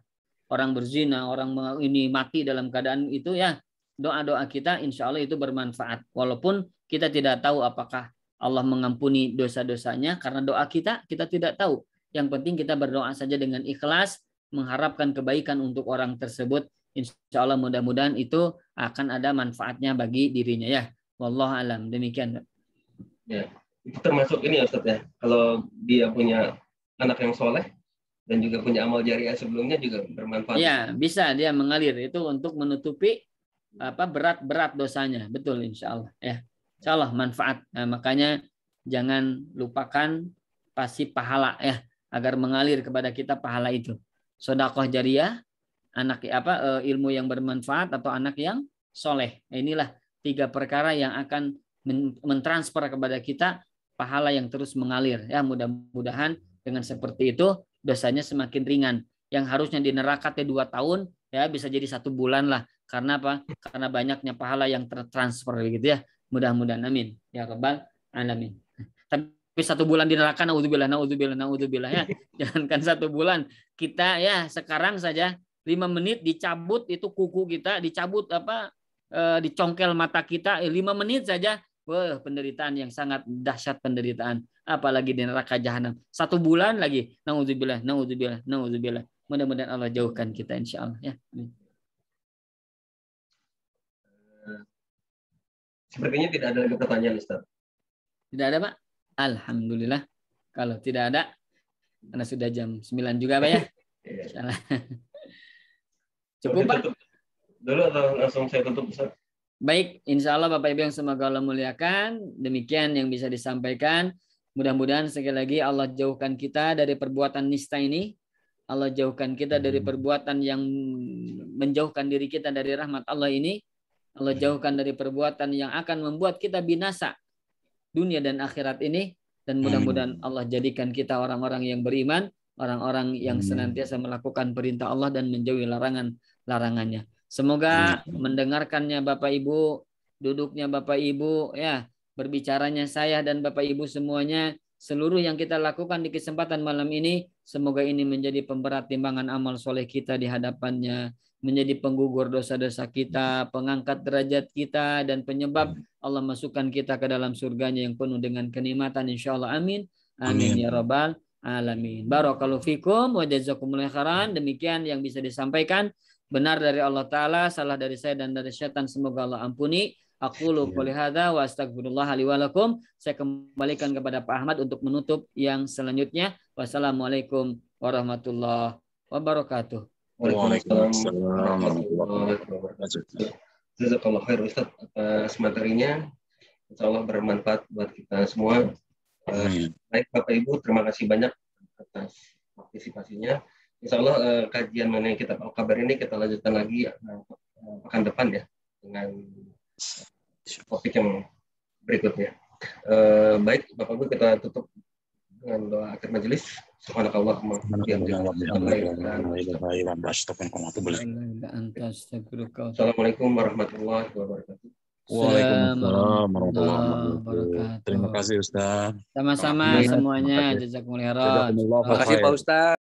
Orang berzina, orang ini mati dalam keadaan itu ya doa-doa kita insya Allah itu bermanfaat. Walaupun kita tidak tahu apakah Allah mengampuni dosa-dosanya karena doa kita kita tidak tahu. Yang penting kita berdoa saja dengan ikhlas mengharapkan kebaikan untuk orang tersebut. Insya Allah mudah-mudahan itu akan ada manfaatnya bagi dirinya ya. Wallah alam demikian. Ya, itu termasuk ini Ustaz ya. Kalau dia punya anak yang soleh dan juga punya amal jariah sebelumnya juga bermanfaat. Ya, bisa dia mengalir itu untuk menutupi apa berat-berat dosanya. Betul insya Allah ya. Insya Allah manfaat. Nah, makanya jangan lupakan pasti pahala ya agar mengalir kepada kita pahala itu. Sodakoh jariah, anak apa eh, ilmu yang bermanfaat atau anak yang soleh. Nah, inilah tiga perkara yang akan mentransfer kepada kita pahala yang terus mengalir. Ya mudah-mudahan dengan seperti itu dosanya semakin ringan. Yang harusnya di neraka dua tahun ya bisa jadi satu bulan lah karena apa? Karena banyaknya pahala yang tertransfer gitu ya. Mudah-mudahan amin. Ya kebal alamin. Tapi satu bulan di neraka naudzubillah naudzubillah naudzubillah ya. Jangankan satu bulan, kita ya sekarang saja lima menit dicabut itu kuku kita, dicabut apa e, dicongkel mata kita eh, lima menit saja Wah, penderitaan yang sangat dahsyat penderitaan. Apalagi di neraka jahanam. Satu bulan lagi. naudzubillah naudzubillah naudzubillah Mudah-mudahan Allah jauhkan kita insya Allah. Ya. Sepertinya tidak ada lagi pertanyaan, Ustaz. Tidak ada, Pak? Alhamdulillah. Kalau tidak ada, karena sudah jam 9 juga, Pak ya? Salah. Iya. Cukup, Pak? Dulu atau langsung saya tutup, Ustaz? Baik, insya Allah Bapak Ibu yang semoga Allah muliakan, demikian yang bisa disampaikan. Mudah-mudahan sekali lagi Allah jauhkan kita dari perbuatan nista ini. Allah jauhkan kita dari hmm. perbuatan yang menjauhkan diri kita dari rahmat Allah ini Allah hmm. jauhkan dari perbuatan yang akan membuat kita binasa dunia dan akhirat ini dan hmm. mudah-mudahan Allah jadikan kita orang-orang yang beriman, orang-orang yang hmm. senantiasa melakukan perintah Allah dan menjauhi larangan-larangannya. Semoga mendengarkannya Bapak Ibu, duduknya Bapak Ibu ya, berbicaranya saya dan Bapak Ibu semuanya seluruh yang kita lakukan di kesempatan malam ini semoga ini menjadi pemberat timbangan amal soleh kita di hadapannya menjadi penggugur dosa-dosa kita, pengangkat derajat kita, dan penyebab Allah masukkan kita ke dalam surganya yang penuh dengan kenikmatan. Insya Allah amin. Amin, amin. ya Rabbal Alamin. Barakallahu fikum wa jazakumullah khairan. Demikian yang bisa disampaikan. Benar dari Allah Ta'ala, salah dari saya dan dari syaitan. Semoga Allah ampuni. Aku lupa iya. hadza wa astagfirullah li Saya kembalikan kepada Pak Ahmad untuk menutup yang selanjutnya. Wassalamualaikum warahmatullahi wabarakatuh. Waalaikumsalam warahmatullahi wabarakatuh. Jazakallah khair Ustaz atas materinya. Insya Allah bermanfaat buat kita semua. Eh, baik Bapak Ibu, terima kasih banyak atas partisipasinya. Insya Allah eh, kajian mengenai kitab Al-Kabar ini kita lanjutkan lagi eh, pekan depan ya dengan topik yang berikutnya. baik Bapak Ibu kita tutup dengan doa akhir majelis. Assalamualaikum warahmatullahi wabarakatuh. Waalaikumsalam warahmatullahi wabarakatuh. Terima kasih Ustaz. Sama-sama semuanya. Jazakumullah khairan. Terima kasih Pak Ustaz.